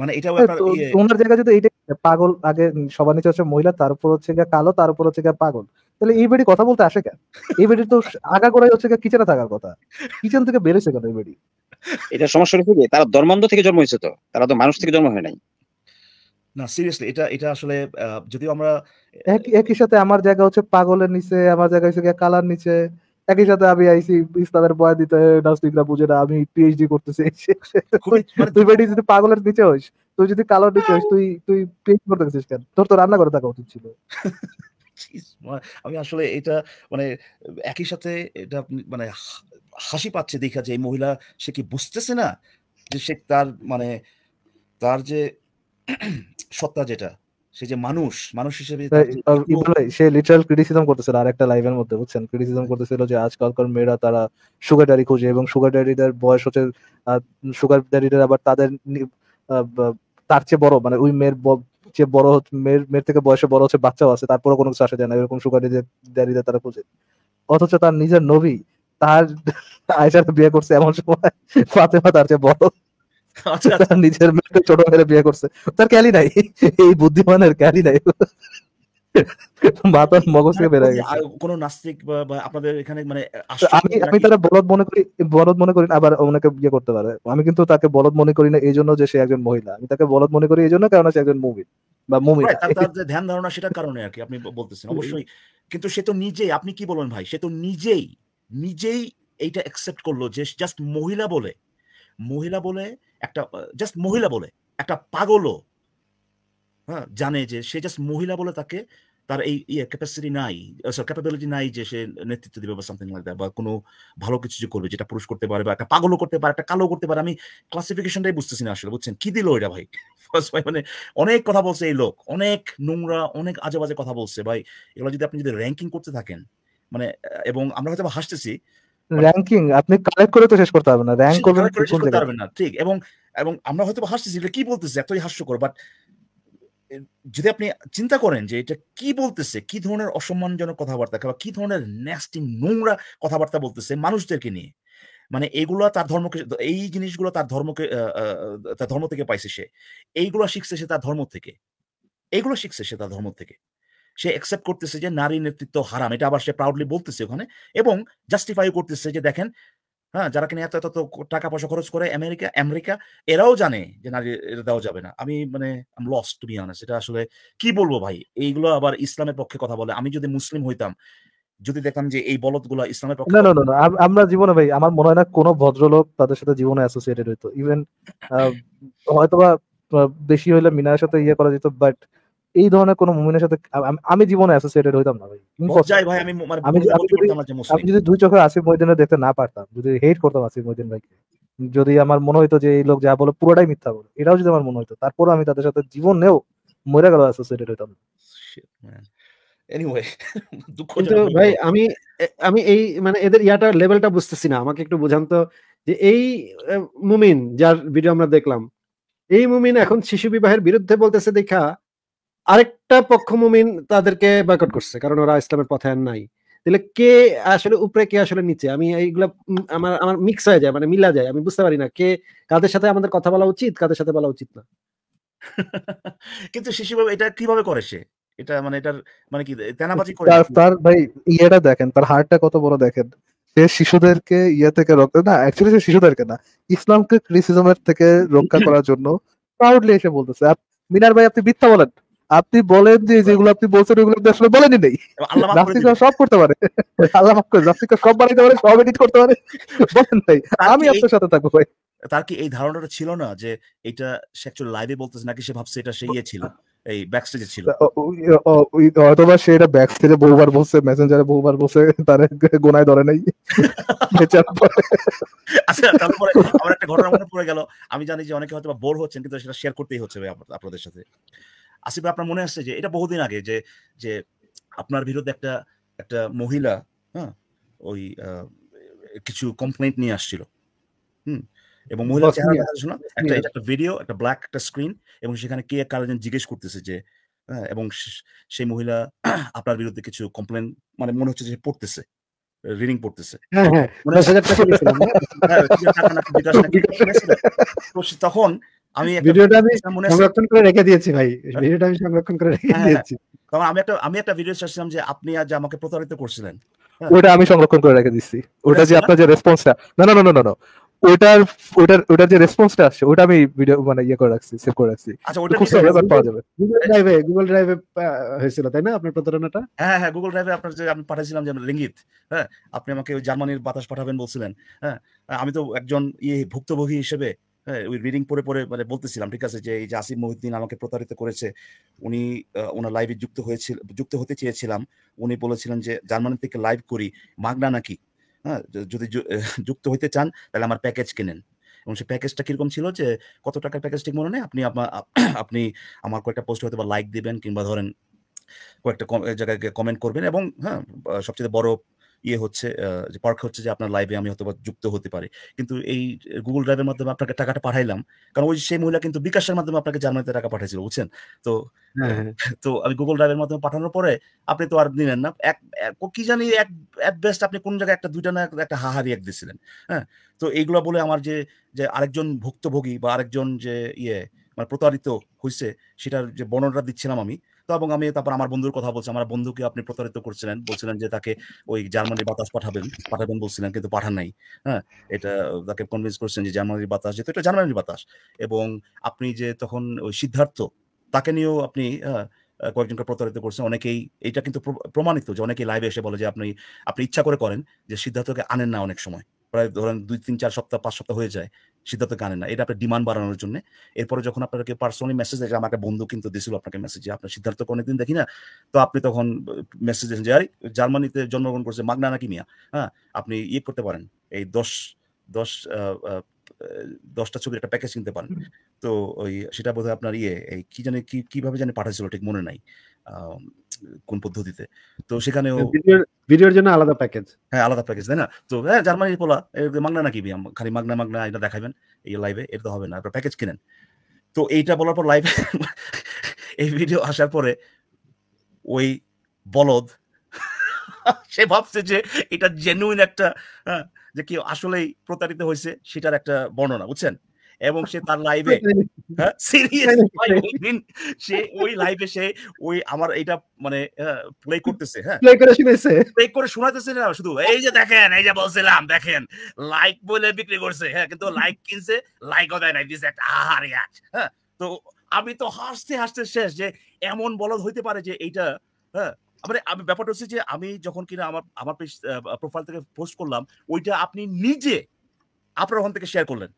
মানে এটা ইয়ে ওনার জায়গা যদি এইটা পাগল আগে সবার নিচে হচ্ছে মহিলা তার উপর হচ্ছে গিয়ে কালো তার উপর হচ্ছে গিয়ে পাগল তাহলে এই বেডি কথা বলতে আসে কেন এই বেডি তো আগা গোড়াই হচ্ছে গিয়ে কিচেনে থাকার কথা কিচেন থেকে বেরোছে কেন এই বেডি এটা সমস্যা হচ্ছে তারা ধর্মান্ধ থেকে জন্ম হয়েছে তো তারা তো মানুষ থেকে জন্ম হয় নাই না সিরিয়াসলি এটা এটা আসলে যদিও আমরা একই সাথে আমার জায়গা হচ্ছে পাগলের নিচে আমার জায়গা হচ্ছে কালার নিচে একই সাথে আমি আইসি ইসলামের বয়া দিতে নাস্তিকরা বুঝে না আমি পিএইচডি করতেছি মানে তুই বেটি যদি পাগলের নিচে হইস তুই যদি কালার নিচে হইস তুই তুই পিএইচডি করতে গেছিস কেন তোর তো রান্না করে থাকা উচিত ছিল মানে আমি আসলে এটা মানে একই সাথে এটা মানে হাসি পাচ্ছে দেখা যে এই মহিলা সে কি বুঝতেছে না যে সে তার মানে তার যে সত্তা যেটা সে যে মানুষ মানুষ হিসেবে সে লিটারাল ক্রিটিসিজম করতেছিল আর একটা লাইভের মধ্যে বুঝছেন ক্রিটিসিজম করতেছিল যে আজকালকার মেয়েরা তারা সুগার ড্যাডি খোঁজে এবং সুগার ড্যাডিদের বয়স হচ্ছে সুগার ড্যাডিদের আবার তাদের তার চেয়ে বড় মানে ওই মেয়ের চেয়ে বড় মেয়ের মেয়ের থেকে বয়সে বড় হচ্ছে বাচ্চাও আছে তারপরে কোনো কিছু আসে যায় না এরকম সুগার ড্যাডিদের তারা খোঁজে অথচ তার নিজের নবী তার আয়সার বিয়ে করছে এমন সময় ফাতেমা তার চেয়ে বড় তার নিজের মেয়েকে ছোট মেয়েরা বিয়ে করছে তার ক্যালি নাই এই বুদ্ধিমানের ক্যালি নাই মাথার মগজ থেকে বেড়ে গেছে কোন নাস্তিক বা আপনাদের এখানে মানে আমি আমি তারা বলদ মনে করি বলদ মনে করি আবার ওনাকে ইয়ে করতে পারে আমি কিন্তু তাকে বলদ মনে করি না এই জন্য যে সে একজন মহিলা আমি তাকে বলদ মনে করি এই জন্য কারণ সে একজন মুভি বা মুভি তার যে ধ্যান ধারণা সেটা কারণে আর কি আপনি বলতেছেন অবশ্যই কিন্তু সে তো নিজেই আপনি কি বলেন ভাই সে তো নিজেই নিজেই এইটা অ্যাকসেপ্ট করলো যে জাস্ট মহিলা বলে মহিলা বলে একটা জাস্ট মহিলা বলে একটা পাগলও হ্যাঁ জানে যে সে জাস্ট মহিলা বলে তাকে তার এই ইয়ে ক্যাপাসিটি নাই ক্যাপাবিলিটি নাই যে সে নেতৃত্ব দিবে বা সামথিং লাইক বা কোনো ভালো কিছু যে করবে যেটা পুরুষ করতে পারে বা একটা পাগলও করতে পারে একটা কালো করতে পারে আমি ক্লাসিফিকেশনটাই বুঝতেছি না আসলে বুঝছেন কি দিল এটা ভাই ফার্স্ট ভাই মানে অনেক কথা বলছে এই লোক অনেক নোংরা অনেক আজে বাজে কথা বলছে ভাই এগুলো যদি আপনি যদি র্যাঙ্কিং করতে থাকেন মানে এবং আমরা হয়তো হাসতেছি র্যাঙ্কিং আপনি কালেক্ট করে তো শেষ করতে পারবেন না র্যাঙ্ক না ঠিক এবং এবং আমরা হয়তো এটা কি বলতেছে এতই হাস্যকর বাট যদি আপনি চিন্তা করেন যে এটা কি বলতেছে কি ধরনের অসম্মানজনক কথাবার্তা বা কি ধরনের ন্যাস্টিং নোংরা কথাবার্তা বলতেছে মানুষদেরকে নিয়ে মানে এগুলো তার ধর্মকে এই জিনিসগুলো তার ধর্মকে তার ধর্ম থেকে পাইছে সে এইগুলো শিখছে সে তার ধর্ম থেকে এগুলো শিখছে সে তার ধর্ম থেকে সে অ্যাকসেপ্ট করতেছে যে নারী নেতৃত্ব হারাম এটা আবার সে প্রাউডলি বলতেছে ওখানে এবং জাস্টিফাই করতেছে যে দেখেন হ্যাঁ যারা কিনা এত এত টাকা পয়সা খরচ করে আমেরিকা আমেরিকা এরাও জানে যে নারী এটা দেওয়া যাবে না আমি মানে লস টু বি অনেস্ট এটা আসলে কি বলবো ভাই এইগুলো আবার ইসলামের পক্ষে কথা বলে আমি যদি মুসলিম হইতাম যদি দেখতাম যে এই বলদ গুলা ইসলামের পক্ষে না না না আমরা জীবনে ভাই আমার মনে হয় না কোনো ভদ্রলোক তাদের সাথে জীবনে অ্যাসোসিয়েটেড হইতো ইভেন হয়তোবা বেশি হইলে মিনার সাথে ইয়ে করা যেত বাট এই ধরনের কোন মুমিনের সাথে আমি জীবনে অ্যাসোসিয়েটেড হইতাম না ভাই ভাই আমি মানে আমি আমি যদি দুই চোখে আসিফ মহিদিনে দেখতে না পারতাম যদি হেট করতাম আসিফ মহিদিন ভাইকে যদি আমার মনে হইতো যে এই লোক যা বলে পুরোটাই মিথ্যা বলে এটাও যদি আমার মনে হইতো তারপর আমি তাদের সাথে জীবন নেও মরে গেল অ্যাসোসিয়েটেড হইতাম এনিওয়ে ভাই আমি আমি এই মানে এদের ইয়াটার লেভেলটা বুঝতেছি না আমাকে একটু বোঝান তো যে এই মুমিন যার ভিডিও আমরা দেখলাম এই মুমিন এখন শিশু বিবাহের বিরুদ্ধে বলতেছে দেখা আরেকটা পক্ষ মুমিন তাদেরকে বয়কট করছে কারণ ওরা ইসলামের পথে আর নাই তাহলে কে আসলে উপরে কে আসলে নিচে আমি এইগুলা আমার আমার মিক্স হয়ে যায় মানে মিলা যায় আমি বুঝতে পারি না কে কাদের সাথে আমাদের কথা বলা উচিত কাদের সাথে বলা উচিত না কিন্তু শিশু এটা কিভাবে করে সে এটা মানে এটার মানে কি তেনাবাজি করে তার ভাই ইয়েটা দেখেন তার হার্টটা কত বড় দেখেন সে শিশুদেরকে ইয়ে থেকে রক্ষা না অ্যাকচুয়ালি সে শিশুদেরকে না ইসলামকে ক্রিটিসিজমের থেকে রক্ষা করার জন্য প্রাউডলি এসে বলতেছে মিনার ভাই আপনি মিথ্যা বলেন আপনি বলেন যে যেগুলো আপনি বলছেন ওগুলো আসলে বলেনি নেই জাস্টিকা সব করতে পারে আল্লাহ মাফ করে জাস্টিকা সব বানাইতে পারে সব এডিট করতে পারে বলেন নাই আমি আপনার সাথে থাকবো ভাই তার কি এই ধারণাটা ছিল না যে এটা সে একচুয়ালি লাইভে বলতেছে নাকি সে ভাবছে এটা সেই ইয়ে ছিল এই ব্যাকস্টেজে ছিল অথবা সে এটা ব্যাকস্টেজে বহুবার বসে মেসেঞ্জারে বহুবার বসে তার গোনায় ধরে নাই আচ্ছা তারপরে আমার একটা ঘটনা মনে পড়ে গেল আমি জানি যে অনেকে হয়তো বোর হচ্ছেন কিন্তু সেটা শেয়ার করতেই হচ্ছে ভাই আপনাদের সাথে আসিফ আপনার মনে আসছে যে এটা বহুদিন আগে যে যে আপনার বিরুদ্ধে একটা একটা মহিলা হ্যাঁ ওই কিছু কমপ্লেন্ট নিয়ে আসছিল হুম এবং মহিলা চেহারা দেখা একটা একটা ভিডিও একটা ব্ল্যাক একটা স্ক্রিন এবং সেখানে কে কারো জিজ্ঞেস করতেছে যে হ্যাঁ, এবং সেই মহিলা আপনার বিরুদ্ধে কিছু কমপ্লেন মানে মনে হচ্ছে যে পড়তেছে রিডিং পড়তেছে হ্যাঁ, হ্যাঁ, তখন আমি ভিডিওটা আমি সংরক্ষণ করে রেখে দিয়েছি ভাই ভিডিওটা আমি সংরক্ষণ করে রেখে হ্যাঁ, হ্যাঁ। দিয়েছি কারণ আমি একটা আমি একটা ভিডিও চাচ্ছিলাম যে আপনি আজ আমাকে প্রতারিত করছিলেন হ্যাঁ। ওটা আমি সংরক্ষণ করে রেখে দিছি ওটা যে আপনার যে রেসপন্সটা না না না না না ওটার ওটার ওটার যে রেসপন্সটা আসছে ওটা আমি ভিডিও মানে ইয়ে করে রাখছি সেভ করে রাখছি আচ্ছা ওটা খুব পাওয়া যাবে গুগল ড্রাইভে গুগল ড্রাইভে হয়েছিল তাই না আপনার প্রতারণাটা হ্যাঁ হ্যাঁ গুগল ড্রাইভে আপনার যে আমি পাঠাইছিলাম যে লিঙ্গিত হ্যাঁ আপনি আমাকে ওই জার্মানির বাতাস পাঠাবেন বলছিলেন হ্যাঁ আমি তো একজন ইয়ে ভুক্তভোগী হিসেবে হ্যাঁ, ওই রিডিং পরে পরে মানে বলতেছিলাম ঠিক আছে যে এই যে আসিফ মহিউদ্দিন আমাকে প্রতারিত করেছে উনি ওনার লাইভে যুক্ত হয়েছিল যুক্ত হতে চেয়েছিলাম উনি বলেছিলেন যে জার্মানি থেকে লাইভ করি মাগনা নাকি হ্যাঁ যদি যুক্ত হইতে চান তাহলে আমার প্যাকেজ কেনেন এবং সেই প্যাকেজটা কিরকম ছিল যে কত টাকার প্যাকেজ ঠিক মনে নেই আপনি আপনি আমার কয়েকটা পোস্ট হয়তো বা লাইক দিবেন কিংবা ধরেন কয়েকটা জায়গায় কমেন্ট করবেন এবং হ্যাঁ সবচেয়ে বড় ইয়ে হচ্ছে যে পার্ক হচ্ছে যে আপনার লাইভে আমি হয়তো যুক্ত হতে পারি কিন্তু এই গুগল ড্রাইভের মাধ্যমে আপনাকে টাকাটা পাঠাইলাম কারণ ওই সেই মহিলা কিন্তু বিকাশের মাধ্যমে আপনাকে জার্মানিতে টাকা পাঠাইছিল বুঝছেন তো হ্যাঁ, হ্যাঁ। তো আমি গুগল ড্রাইভের মাধ্যমে পাঠানোর পরে আপনি তো আর নিলেন না এক কি জানি এক বেস্ট আপনি কোন জায়গায় একটা দুইটা না একটা হাহারি এক দিয়েছিলেন হ্যাঁ তো এইগুলো বলে আমার যে যে আরেকজন ভুক্তভোগী বা আরেকজন যে ইয়ে মানে প্রতারিত হয়েছে সেটার যে বর্ণনা দিচ্ছিলাম আমি এবং আমি তারপর আমার বন্ধুর কথা বলছি আমার বন্ধুকে আপনি প্রতারিত করছিলেন বলছিলেন যে তাকে ওই জার্মানির বাতাস পাঠাবেন পাঠাবেন বলছিলেন কিন্তু পাঠান নাই হ্যাঁ এটা তাকে কনভিন্স করছেন যে জার্মানির বাতাস যেহেতু এটা জার্মানির বাতাস এবং আপনি যে তখন ওই সিদ্ধার্থ তাকে নিয়েও আপনি হ্যাঁ, কয়েকজনকে প্রতারিত করছেন অনেকেই এটা কিন্তু প্রমাণিত যে অনেকেই লাইভে এসে বলে যে আপনি আপনি ইচ্ছা করে করেন যে সিদ্ধার্থকে আনেন না অনেক সময় প্রায় ধরেন দুই তিন চার সপ্তাহ পাঁচ সপ্তাহ হয়ে যায় সিদ্ধার্থ গানে না এটা আপনার ডিমান্ড বাড়ানোর জন্য এরপরে যখন আপনাকে পার্সোনালি মেসেজ দেখে আমার একটা বন্ধু কিন্তু দিয়েছিল আপনাকে মেসেজ যে আপনার সিদ্ধার্থকে অনেকদিন দেখি না তো আপনি তখন মেসেজ দিয়েছেন যে আরে জার্মানিতে জন্মগ্রহণ করছে মাগনা নাকি মিয়া হ্যাঁ আপনি ইয়ে করতে পারেন এই দশ দশ দশটা ছবির একটা প্যাকেজ কিনতে পারেন তো ওই সেটা বোধহয় আপনার ইয়ে এই কি জানি কি কিভাবে জানি পাঠাইছিল ঠিক মনে নাই কোন পদ্ধতিতে তো সেখানে মানে ভিডিওর জন্য আলাদা প্যাকেজ হ্যাঁ আলাদা প্যাকেজ তাই না তো হ্যাঁ পোলা মাগনা নাকি খালি মাগনা মাগনা এটা দেখাবেন এই লাইভে এটা তো হবে না আপনার প্যাকেজ কিনেন তো এইটা বলার পর লাইভে এই ভিডিও আসার পরে ওই বলদ সে ভাবছে যে এটা জেনুইন একটা হ্যাঁ, যে কি আসলেই প্রতারিত হয়েছে সেটার একটা বর্ণনা বুঝছেন এবং সে তার লাইভে হ্যাঁ, সে ওই লাইভে সে ওই আমার এটা মানে প্লে হ্যাঁ, করতেছে হ্যাঁ প্লে করে প্লে করে শোনাতেছে না শুধু এই যে দেখেন এই যে বলছিলাম দেখেন লাইক বলে বিক্রি করছে হ্যাঁ কিন্তু লাইক কিনছে লাইকও দেয় নাই দিছে আহারে আহার হ্যাঁ তো আমি তো হাসতে হাসতে শেষ যে এমন বলদ হইতে পারে যে এইটা হ্যাঁ মানে আমি ব্যাপারটা হচ্ছে যে আমি যখন কিনা আমার আমার প্রোফাইল থেকে পোস্ট করলাম ওইটা আপনি নিজে আপনার ওখান থেকে শেয়ার করলেন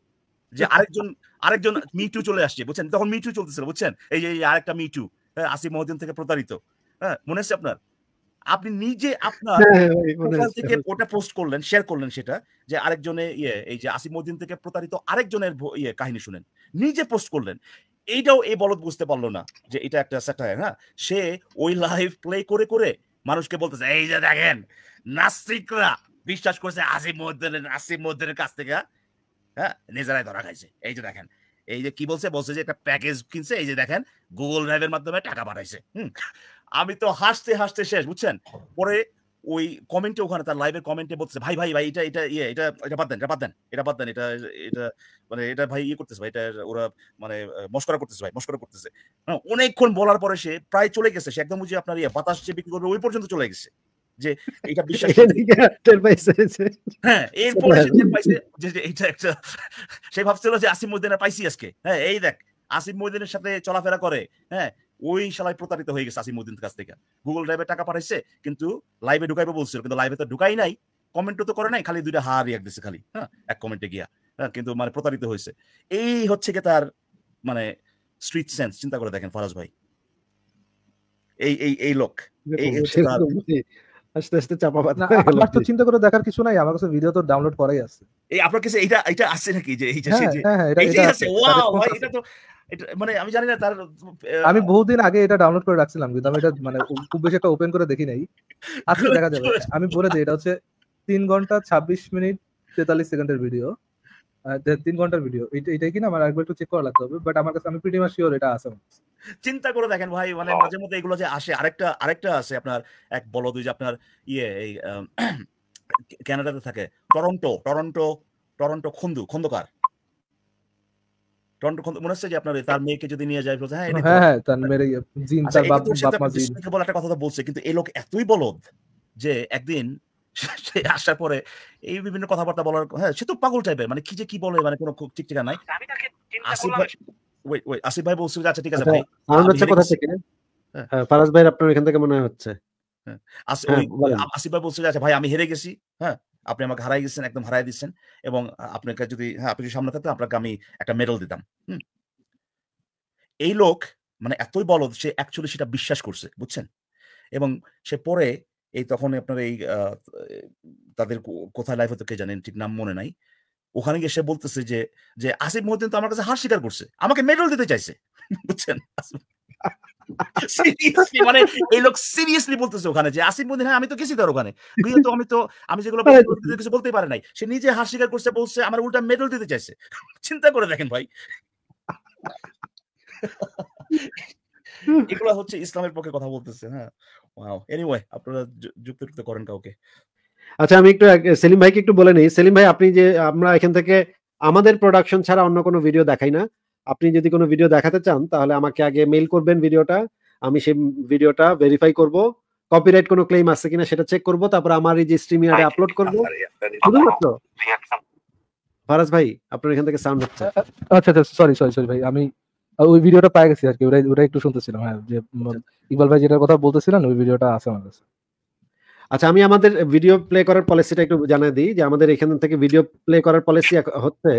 যে আরেকজন আরেকজন মিটু চলে আসছে বুঝছেন তখন মিটু চলতেছিল বুঝছেন এই যে আরেকটা মিটু হ্যাঁ, আসিফ মহদিন থেকে প্রতারিত হ্যাঁ মনে আছে আপনার আপনি নিজে আপনার হ্যাঁ, হ্যাঁ, থেকে ওটা পোস্ট করলেন শেয়ার করলেন সেটা যে আরেকজনে ইয়ে এই যে আসিম মহদিন থেকে প্রতারিত আরেকজনের ইয়ে কাহিনী শুনেন নিজে পোস্ট করলেন এইটাও এই বলদ বুঝতে পারলো না যে এটা একটা স্যাটায়ার হ্যাঁ সে ওই লাইভ প্লে করে করে মানুষকে বলতেছে এই যে দেখেন নাস্তিকরা বিশ্বাস করছে আসিম উদ্দিনের আসিম মহদিনের কাছ থেকে হ্যাঁ ধরা খাইছে এই যে দেখেন এই যে কি বলছে বলছে যে একটা প্যাকেজ কিনছে এই যে দেখেন গুগল ড্রাইভের মাধ্যমে টাকা পাঠাইছে আমি তো হাসতে হাসতে শেষ বুঝছেন পরে ওই কমেন্টে ওখানে তার লাইভের কমেন্টে বলছে ভাই ভাই ভাই এটা এটা ইয়ে এটা এটা বাদ দেন এটা বাদ দেন এটা বাদ দেন এটা এটা মানে এটা ভাই ইয়ে করতেছে ভাই এটা ওরা মানে মস্করা করতেছে ভাই মস্করা করতেছে হ্যাঁ, অনেকক্ষণ বলার পরে সে প্রায় চলে গেছে সে একদম যে আপনার ইয়ে বাতাস যে বিক্রি করবে ওই পর্যন্ত চলে গেছে যে এটা বিশ্বাস হ্যাঁ, সে ভাবছিল যে আসিম পাইছি আজকে হ্যাঁ এই দেখ আসিম সাথে চলাফেরা করে হ্যাঁ ওই প্রতারিত হয়ে গেছে আসিম উদ্দিন কাছ থেকে গুগল ড্রাইভে টাকা পাঠাইছে কিন্তু লাইভে ঢুকাইবে বলছিল কিন্তু লাইভে তো ঢুকাই নাই কমেন্ট তো করে নাই খালি দুইটা হার রিয়াক দিছে খালি হ্যাঁ এক কমেন্টে গিয়া হ্যাঁ কিন্তু মানে প্রতারিত হয়েছে এই হচ্ছে কি তার মানে স্ট্রিট সেন্স চিন্তা করে দেখেন ফরাজ ভাই এই এই এই লোক এই আস্তে আস্তে চাপা পাতা আমার তো চিন্তা করে দেখার কিছু নাই আমার কাছে ভিডিও তো ডাউনলোড করাই আছে এই আপনার কাছে এটা এটা আছে নাকি যে এই যে হ্যাঁ, হ্যাঁ, হ্যাঁ, এটা আছে ওয়াও ভাই এটা তো মানে আমি জানি না তার আমি বহুদিন আগে এটা ডাউনলোড করে রাখছিলাম কিন্তু আমি এটা মানে খুব বেশি একটা ওপেন করে দেখি নাই আজকে দেখা যাবে আমি বলে দিই এটা হচ্ছে তিন ঘন্টা ছাব্বিশ মিনিট তেতাল্লিশ সেকেন্ডের ভিডিও তিন ঘন্টার ভিডিও এটাই কিনা আমার একবার একটু চেক করা লাগতে হবে বাট আমার কাছে আমি প্রিটি মাস এটা আছে চিন্তা করে দেখেন ভাই মানে মাঝে মধ্যে এগুলো যে আসে আরেকটা আরেকটা আছে আপনার এক বলো দুই যে আপনার ইয়ে এই কানাডাতে থাকে টরন্টো টরন্টো টরন্টো খন্দু খন্দকার টরন্টো খন্দু মনে হচ্ছে যে আপনার তার মেয়েকে যদি নিয়ে যায় হ্যাঁ হ্যাঁ, হ্যাঁ তার মেরে ইয়ে, জিন আচ্ছা, তার বাপ বাপ মা জিন একটা কথা তো বলছে কিন্তু এই লোক এতই বলদ যে একদিন সে আসার পরে এই বিভিন্ন কথাবার্তা বলার হ্যাঁ সে তো পাগল টাইপের মানে কি যে কি বলে মানে কোনো ঠিক ঠিকানা নাই আচ্ছা, আসিফ ভাই বলছিল আচ্ছা ঠিক আছে আচ্ছা, ভাই আমার হচ্ছে কথা থেকে হ্যাঁ। হ্যাঁ, ফারাজ ভাই আপনার এখান থেকে মনে হচ্ছে হ্যাঁ, আসিফ ভাই বলছিল আচ্ছা ভাই আমি হেরে গেছি হ্যাঁ আপনি আমাকে হারাই গেছেন একদম হারাই দিচ্ছেন এবং আপনাকে যদি হ্যাঁ আপনি যদি সামনে থাকতেন আপনাকে আমি একটা মেডেল দিতাম এই লোক মানে এতই বলদ সে অ্যাকচুয়ালি সেটা বিশ্বাস করছে বুঝছেন এবং সে পরে এই তখন আপনার এই তাদের কোথায় লাইফ হতো কে জানেন ঠিক নাম মনে নাই ওখানে গিয়ে সে বলতেছে যে যে আসিফ মহিউদ্দিন তো আমার কাছে হার স্বীকার করছে আমাকে মেডেল দিতে চাইছে বুঝছেন মানে এই লোক সিরিয়াসলি বলতেছে ওখানে যে আসিফ হ্যাঁ আমি তো গেছি তার ওখানে তো আমি তো আমি যেগুলো হ্যাঁ, কিছু বলতেই পারে নাই সে নিজে হার স্বীকার করছে বলছে আমার উল্টা মেডেল দিতে চাইছে চিন্তা করে দেখেন ভাই এগুলো হচ্ছে ইসলামের পক্ষে কথা বলতেছে হ্যাঁ ওয়াও এনিওয়ে আপনারা যুক্ত যুক্ত করেন কাউকে আচ্ছা আমি একটু সেলিম ভাইকে একটু বলে নেই সেলিম ভাই আপনি যে আমরা এখান থেকে আমাদের প্রোডাকশন ছাড়া অন্য কোনো ভিডিও দেখাই না আপনি যদি কোনো ভিডিও দেখাতে চান তাহলে আমাকে আগে মেইল করবেন ভিডিওটা আমি সেই ভিডিওটা ভেরিফাই করব কপিরাইট কোনো ক্লেম আছে কিনা সেটা চেক করব তারপর আমার এই যে স্ট্রিমিয়ারে আপলোড করব শুধুমাত্র ফারাজ ভাই আপনার এখান থেকে সাউন্ড হচ্ছে আচ্ছা আচ্ছা সরি সরি সরি ভাই আমি ওই ভিডিওটা পাই গেছি আর কি ওটা ওটা একটু শুনতেছিলাম হ্যাঁ যে আচ্ছা, আচ্ছা। ইকবাল ভাই যেটার কথা বলতেছিলেন ওই ভিডিওটা আছে আমার কাছে আচ্ছা আমি আমাদের ভিডিও প্লে করার পলিসিটা একটু জানাই দিই যে আমাদের এখান থেকে ভিডিও প্লে করার পলিসি হচ্ছে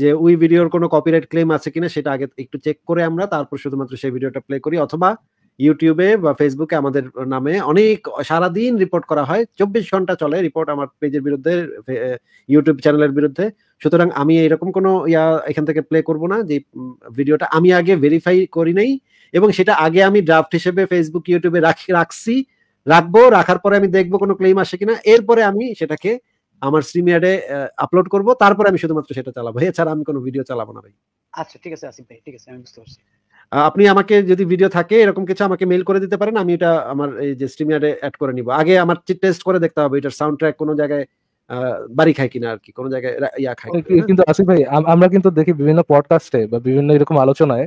যে ওই ভিডিওর কোনো কপিরাইট ক্লেম আছে কিনা সেটা আগে একটু চেক করে আমরা তারপর শুধুমাত্র সেই ভিডিওটা প্লে করি অথবা ইউটিউবে বা ফেসবুকে আমাদের নামে অনেক সারাদিন রিপোর্ট করা হয় চব্বিশ ঘন্টা চলে রিপোর্ট আমার পেজের বিরুদ্ধে ইউটিউব চ্যানেলের বিরুদ্ধে সুতরাং আমি এরকম কোনো ইয়া এখান থেকে প্লে করব না যে ভিডিওটা আমি আগে ভেরিফাই করি নাই এবং সেটা আগে আমি ড্রাফট হিসেবে ফেসবুক ইউটিউবে রাখি রাখছি রাখবো রাখার পরে আমি দেখবো কোনো ক্লেম আসে কিনা এরপরে আমি সেটাকে আমার স্ট্রিমিয়ারে আপলোড করব তারপরে আমি শুধুমাত্র সেটা চালাবো এছাড়া আমি কোনো ভিডিও চালাবো না ভাই আচ্ছা ঠিক আছে আসিফ ভাই ঠিক আছে আমি বুঝতে পারছি আপনি আমাকে যদি ভিডিও থাকে এরকম কিছু আমাকে মেইল করে দিতে পারেন আমি এটা আমার এই যে স্ট্রিমিয়ারে অ্যাড করে নিব আগে আমার টেস্ট করে দেখতে হবে এটার সাউন্ড ট্র্যাক কোনো জায়গায় বাড়ি খায় কিনা আর কি কোনো জায়গায় ইয়া খায় কিন্তু আসিফ ভাই আমরা কিন্তু দেখি বিভিন্ন পডকাস্টে বা বিভিন্ন এরকম আলোচনায়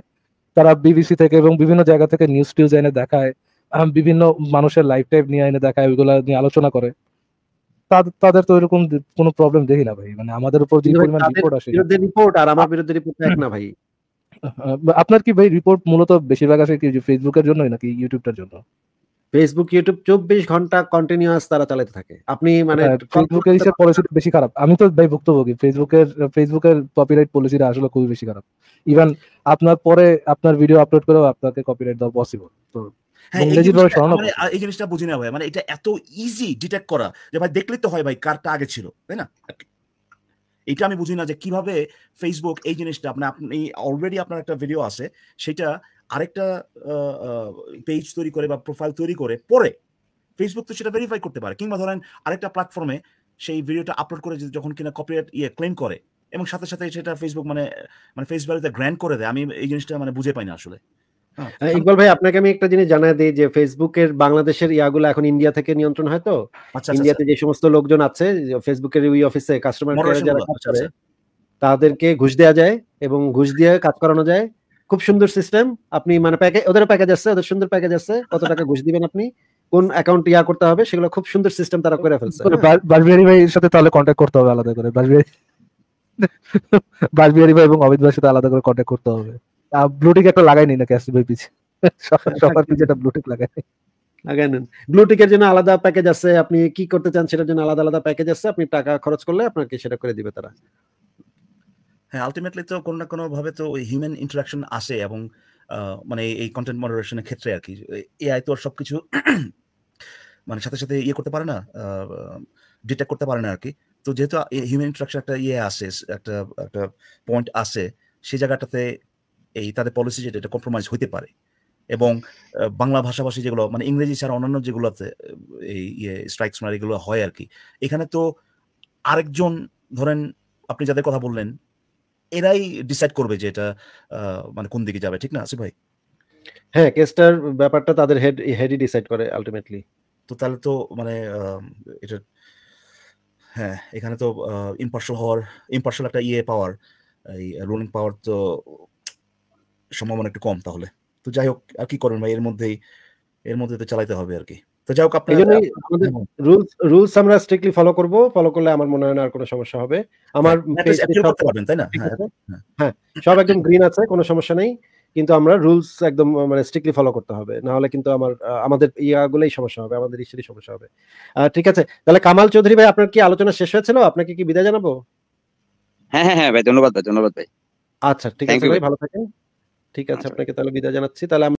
তারা বিবিসি থেকে এবং বিভিন্ন জায়গা থেকে নিউজ টিউজ এনে দেখায় বিভিন্ন মানুষের লাইফ টাইপ নিয়ে এনে দেখায় ওইগুলো নিয়ে আলোচনা করে তাদের তো এরকম কোনো প্রবলেম দেখি না ভাই মানে আমাদের উপর যে পরিমাণ রিপোর্ট আসে রিপোর্ট আর আমার বিরুদ্ধে রিপোর্ট এক না ভাই আপনার কি ভাই রিপোর্ট মূলত বেশিরভাগ আছে কি ফেসবুকের জন্যই নাকি ইউটিউবটার জন্য ফেসবুক ইউটিউব চব্বিশ ঘন্টা কন্টিনিউয়াস তারা চালাতে থাকে আপনি মানে ফেসবুকের হ্যাঁ, হিসেবে পলিসিটা বেশি খারাপ আমি তো ভাই ভুক্তভোগী ফেসবুকের ফেসবুকের কপিরাইট পলিসিটা আসলে খুবই বেশি খারাপ ইভেন আপনার পরে আপনার ভিডিও আপলোড করেও আপনাকে কপিরাইট দেওয়া পসিবল তো হ্যাঁ, মানে, এই জিনিসটা বুঝি না ভাই মানে এটা এত ইজি ডিটেক্ট করা যে ভাই দেখলে তো হয় ভাই কারটা আগে ছিল তাই না এটা আমি বুঝি না যে কিভাবে ফেসবুক এই জিনিসটা মানে আপনি আপনি অলরেডি আপনার একটা ভিডিও আছে সেটা আরেকটা পেজ তৈরি করে বা প্রোফাইল তৈরি করে পরে ফেসবুক তো সেটা ভেরিফাই করতে পারে কিংবা ধরেন আরেকটা প্ল্যাটফর্মে সেই ভিডিওটা আপলোড করে যখন কিনা কপিরাইট ইয়ে ক্লেম করে এবং সাথে সাথে সেটা ফেসবুক মানে মানে ফেসবুকে গ্র্যান্ড করে দেয় আমি এই জিনিসটা মানে বুঝে পাই না আসলে ইকবাল ভাই আপনাকে আমি একটা জিনিস জানাই দিই যে ফেসবুকের বাংলাদেশের ইয়াগুলো এখন ইন্ডিয়া থেকে নিয়ন্ত্রণ হয় তো আচ্ছা, আচ্ছা, ইন্ডিয়াতে আচ্ছা। যে সমস্ত লোকজন আছে ফেসবুকের ওই অফিসে কাস্টমার কেয়ারে যারা কাজ করে তাদেরকে ঘুষ দেওয়া যায় এবং ঘুষ দিয়ে কাজ করানো যায় খুব সুন্দর সিস্টেম আপনি মানে প্যাকেজ ওদের প্যাকেজ আছে ওদের সুন্দর প্যাকেজ আছে কত টাকা ঘুষ দিবেন আপনি কোন অ্যাকাউন্ট ইয়া করতে হবে সেগুলো খুব সুন্দর সিস্টেম তারা করে ফেলছে হ্যাঁ। বাসবিহারি ভাইয়ের সাথে তাহলে কন্ট্যাক্ট করতে হবে আলাদা করে বাসবিহারি বাসবিহারি ভাই এবং অমিত ভাইয়ের সাথে আলাদা করে কন্ট্যাক্ট করতে হবে ব্লুটিক একটা লাগাই নি না ক্যাশ ভাই পিছে সবার পিছে একটা ব্লুটিক লাগাই ব্লুটিকের জন্য আলাদা প্যাকেজ আছে আপনি কি করতে চান সেটার জন্য আলাদা আলাদা প্যাকেজ আছে আপনি টাকা খরচ করলে আপনাকে সেটা করে দিবে তারা হ্যাঁ আলটিমেটলি তো কোনো না কোনো ভাবে তো ওই হিউম্যান ইন্টারাকশন আসে এবং মানে এই কন্টেন্ট মডারেশনের ক্ষেত্রে আর কি এআই তো সবকিছু মানে সাথে সাথে ইয়ে করতে পারে না ডিটেক্ট করতে পারে না আর কি তো যেহেতু হিউম্যান ইন্টারাকশন একটা ইয়ে আসে একটা একটা পয়েন্ট আসে সেই জায়গাটাতে এই তাদের পলিসি যেটা এটা কম্প্রোমাইজ হইতে পারে এবং বাংলা ভাষাভাষী যেগুলো মানে ইংরেজি ছাড়া অন্যান্য যেগুলোতে এই স্ট্রাইক ইয়ে, সোনার এগুলো হয় আর কি এখানে তো আরেকজন ধরেন আপনি যাদের কথা বললেন এরাই ডিসাইড করবে যে এটা মানে কোন দিকে যাবে ঠিক না আসিফ ভাই হ্যাঁ কেসটার ব্যাপারটা তাদের হেড হেডই ডিসাইড করে আলটিমেটলি তো তাহলে তো মানে এটা হ্যাঁ এখানে তো ইম্পার্সাল হওয়ার ইম্পার্সাল একটা ইয়ে পাওয়ার এই রুলিং পাওয়ার তো সম্ভাবনা একটু কম তাহলে তো যাই হোক আর কি করবেন ভাই এর মধ্যে এর মধ্যে তো চালাইতে হবে আর কি তো যাই হোক আপনি রুলস রুলস আমরা স্ট্রিক্টলি ফলো করব ফলো করলে আমার মনে হয় না আর কোনো সমস্যা হবে আমার হ্যাঁ, করতে পারবেন তাই না হ্যাঁ, হ্যাঁ।, হ্যাঁ সব একদম গ্রিন আছে কোনো সমস্যা নেই কিন্তু আমরা রুলস একদম মানে স্ট্রিক্টলি ফলো করতে হবে না হলে কিন্তু আমার আমাদের ইয়াগুলোই সমস্যা হবে আমাদের ইস্যুরই সমস্যা হবে ঠিক আছে তাহলে কামাল চৌধুরী ভাই আপনার কি আলোচনা শেষ হয়েছিল আপনাকে কি বিদায় জানাবো হ্যাঁ হ্যাঁ হ্যাঁ ভাই ধন্যবাদ ভাই ধন্যবাদ ভাই আচ্ছা ঠিক আছে ভাই ভালো থাকেন ঠিক আছে আচ্ছা। আপনাকে তাহলে বিদায় জানাচ্ছি তাহলে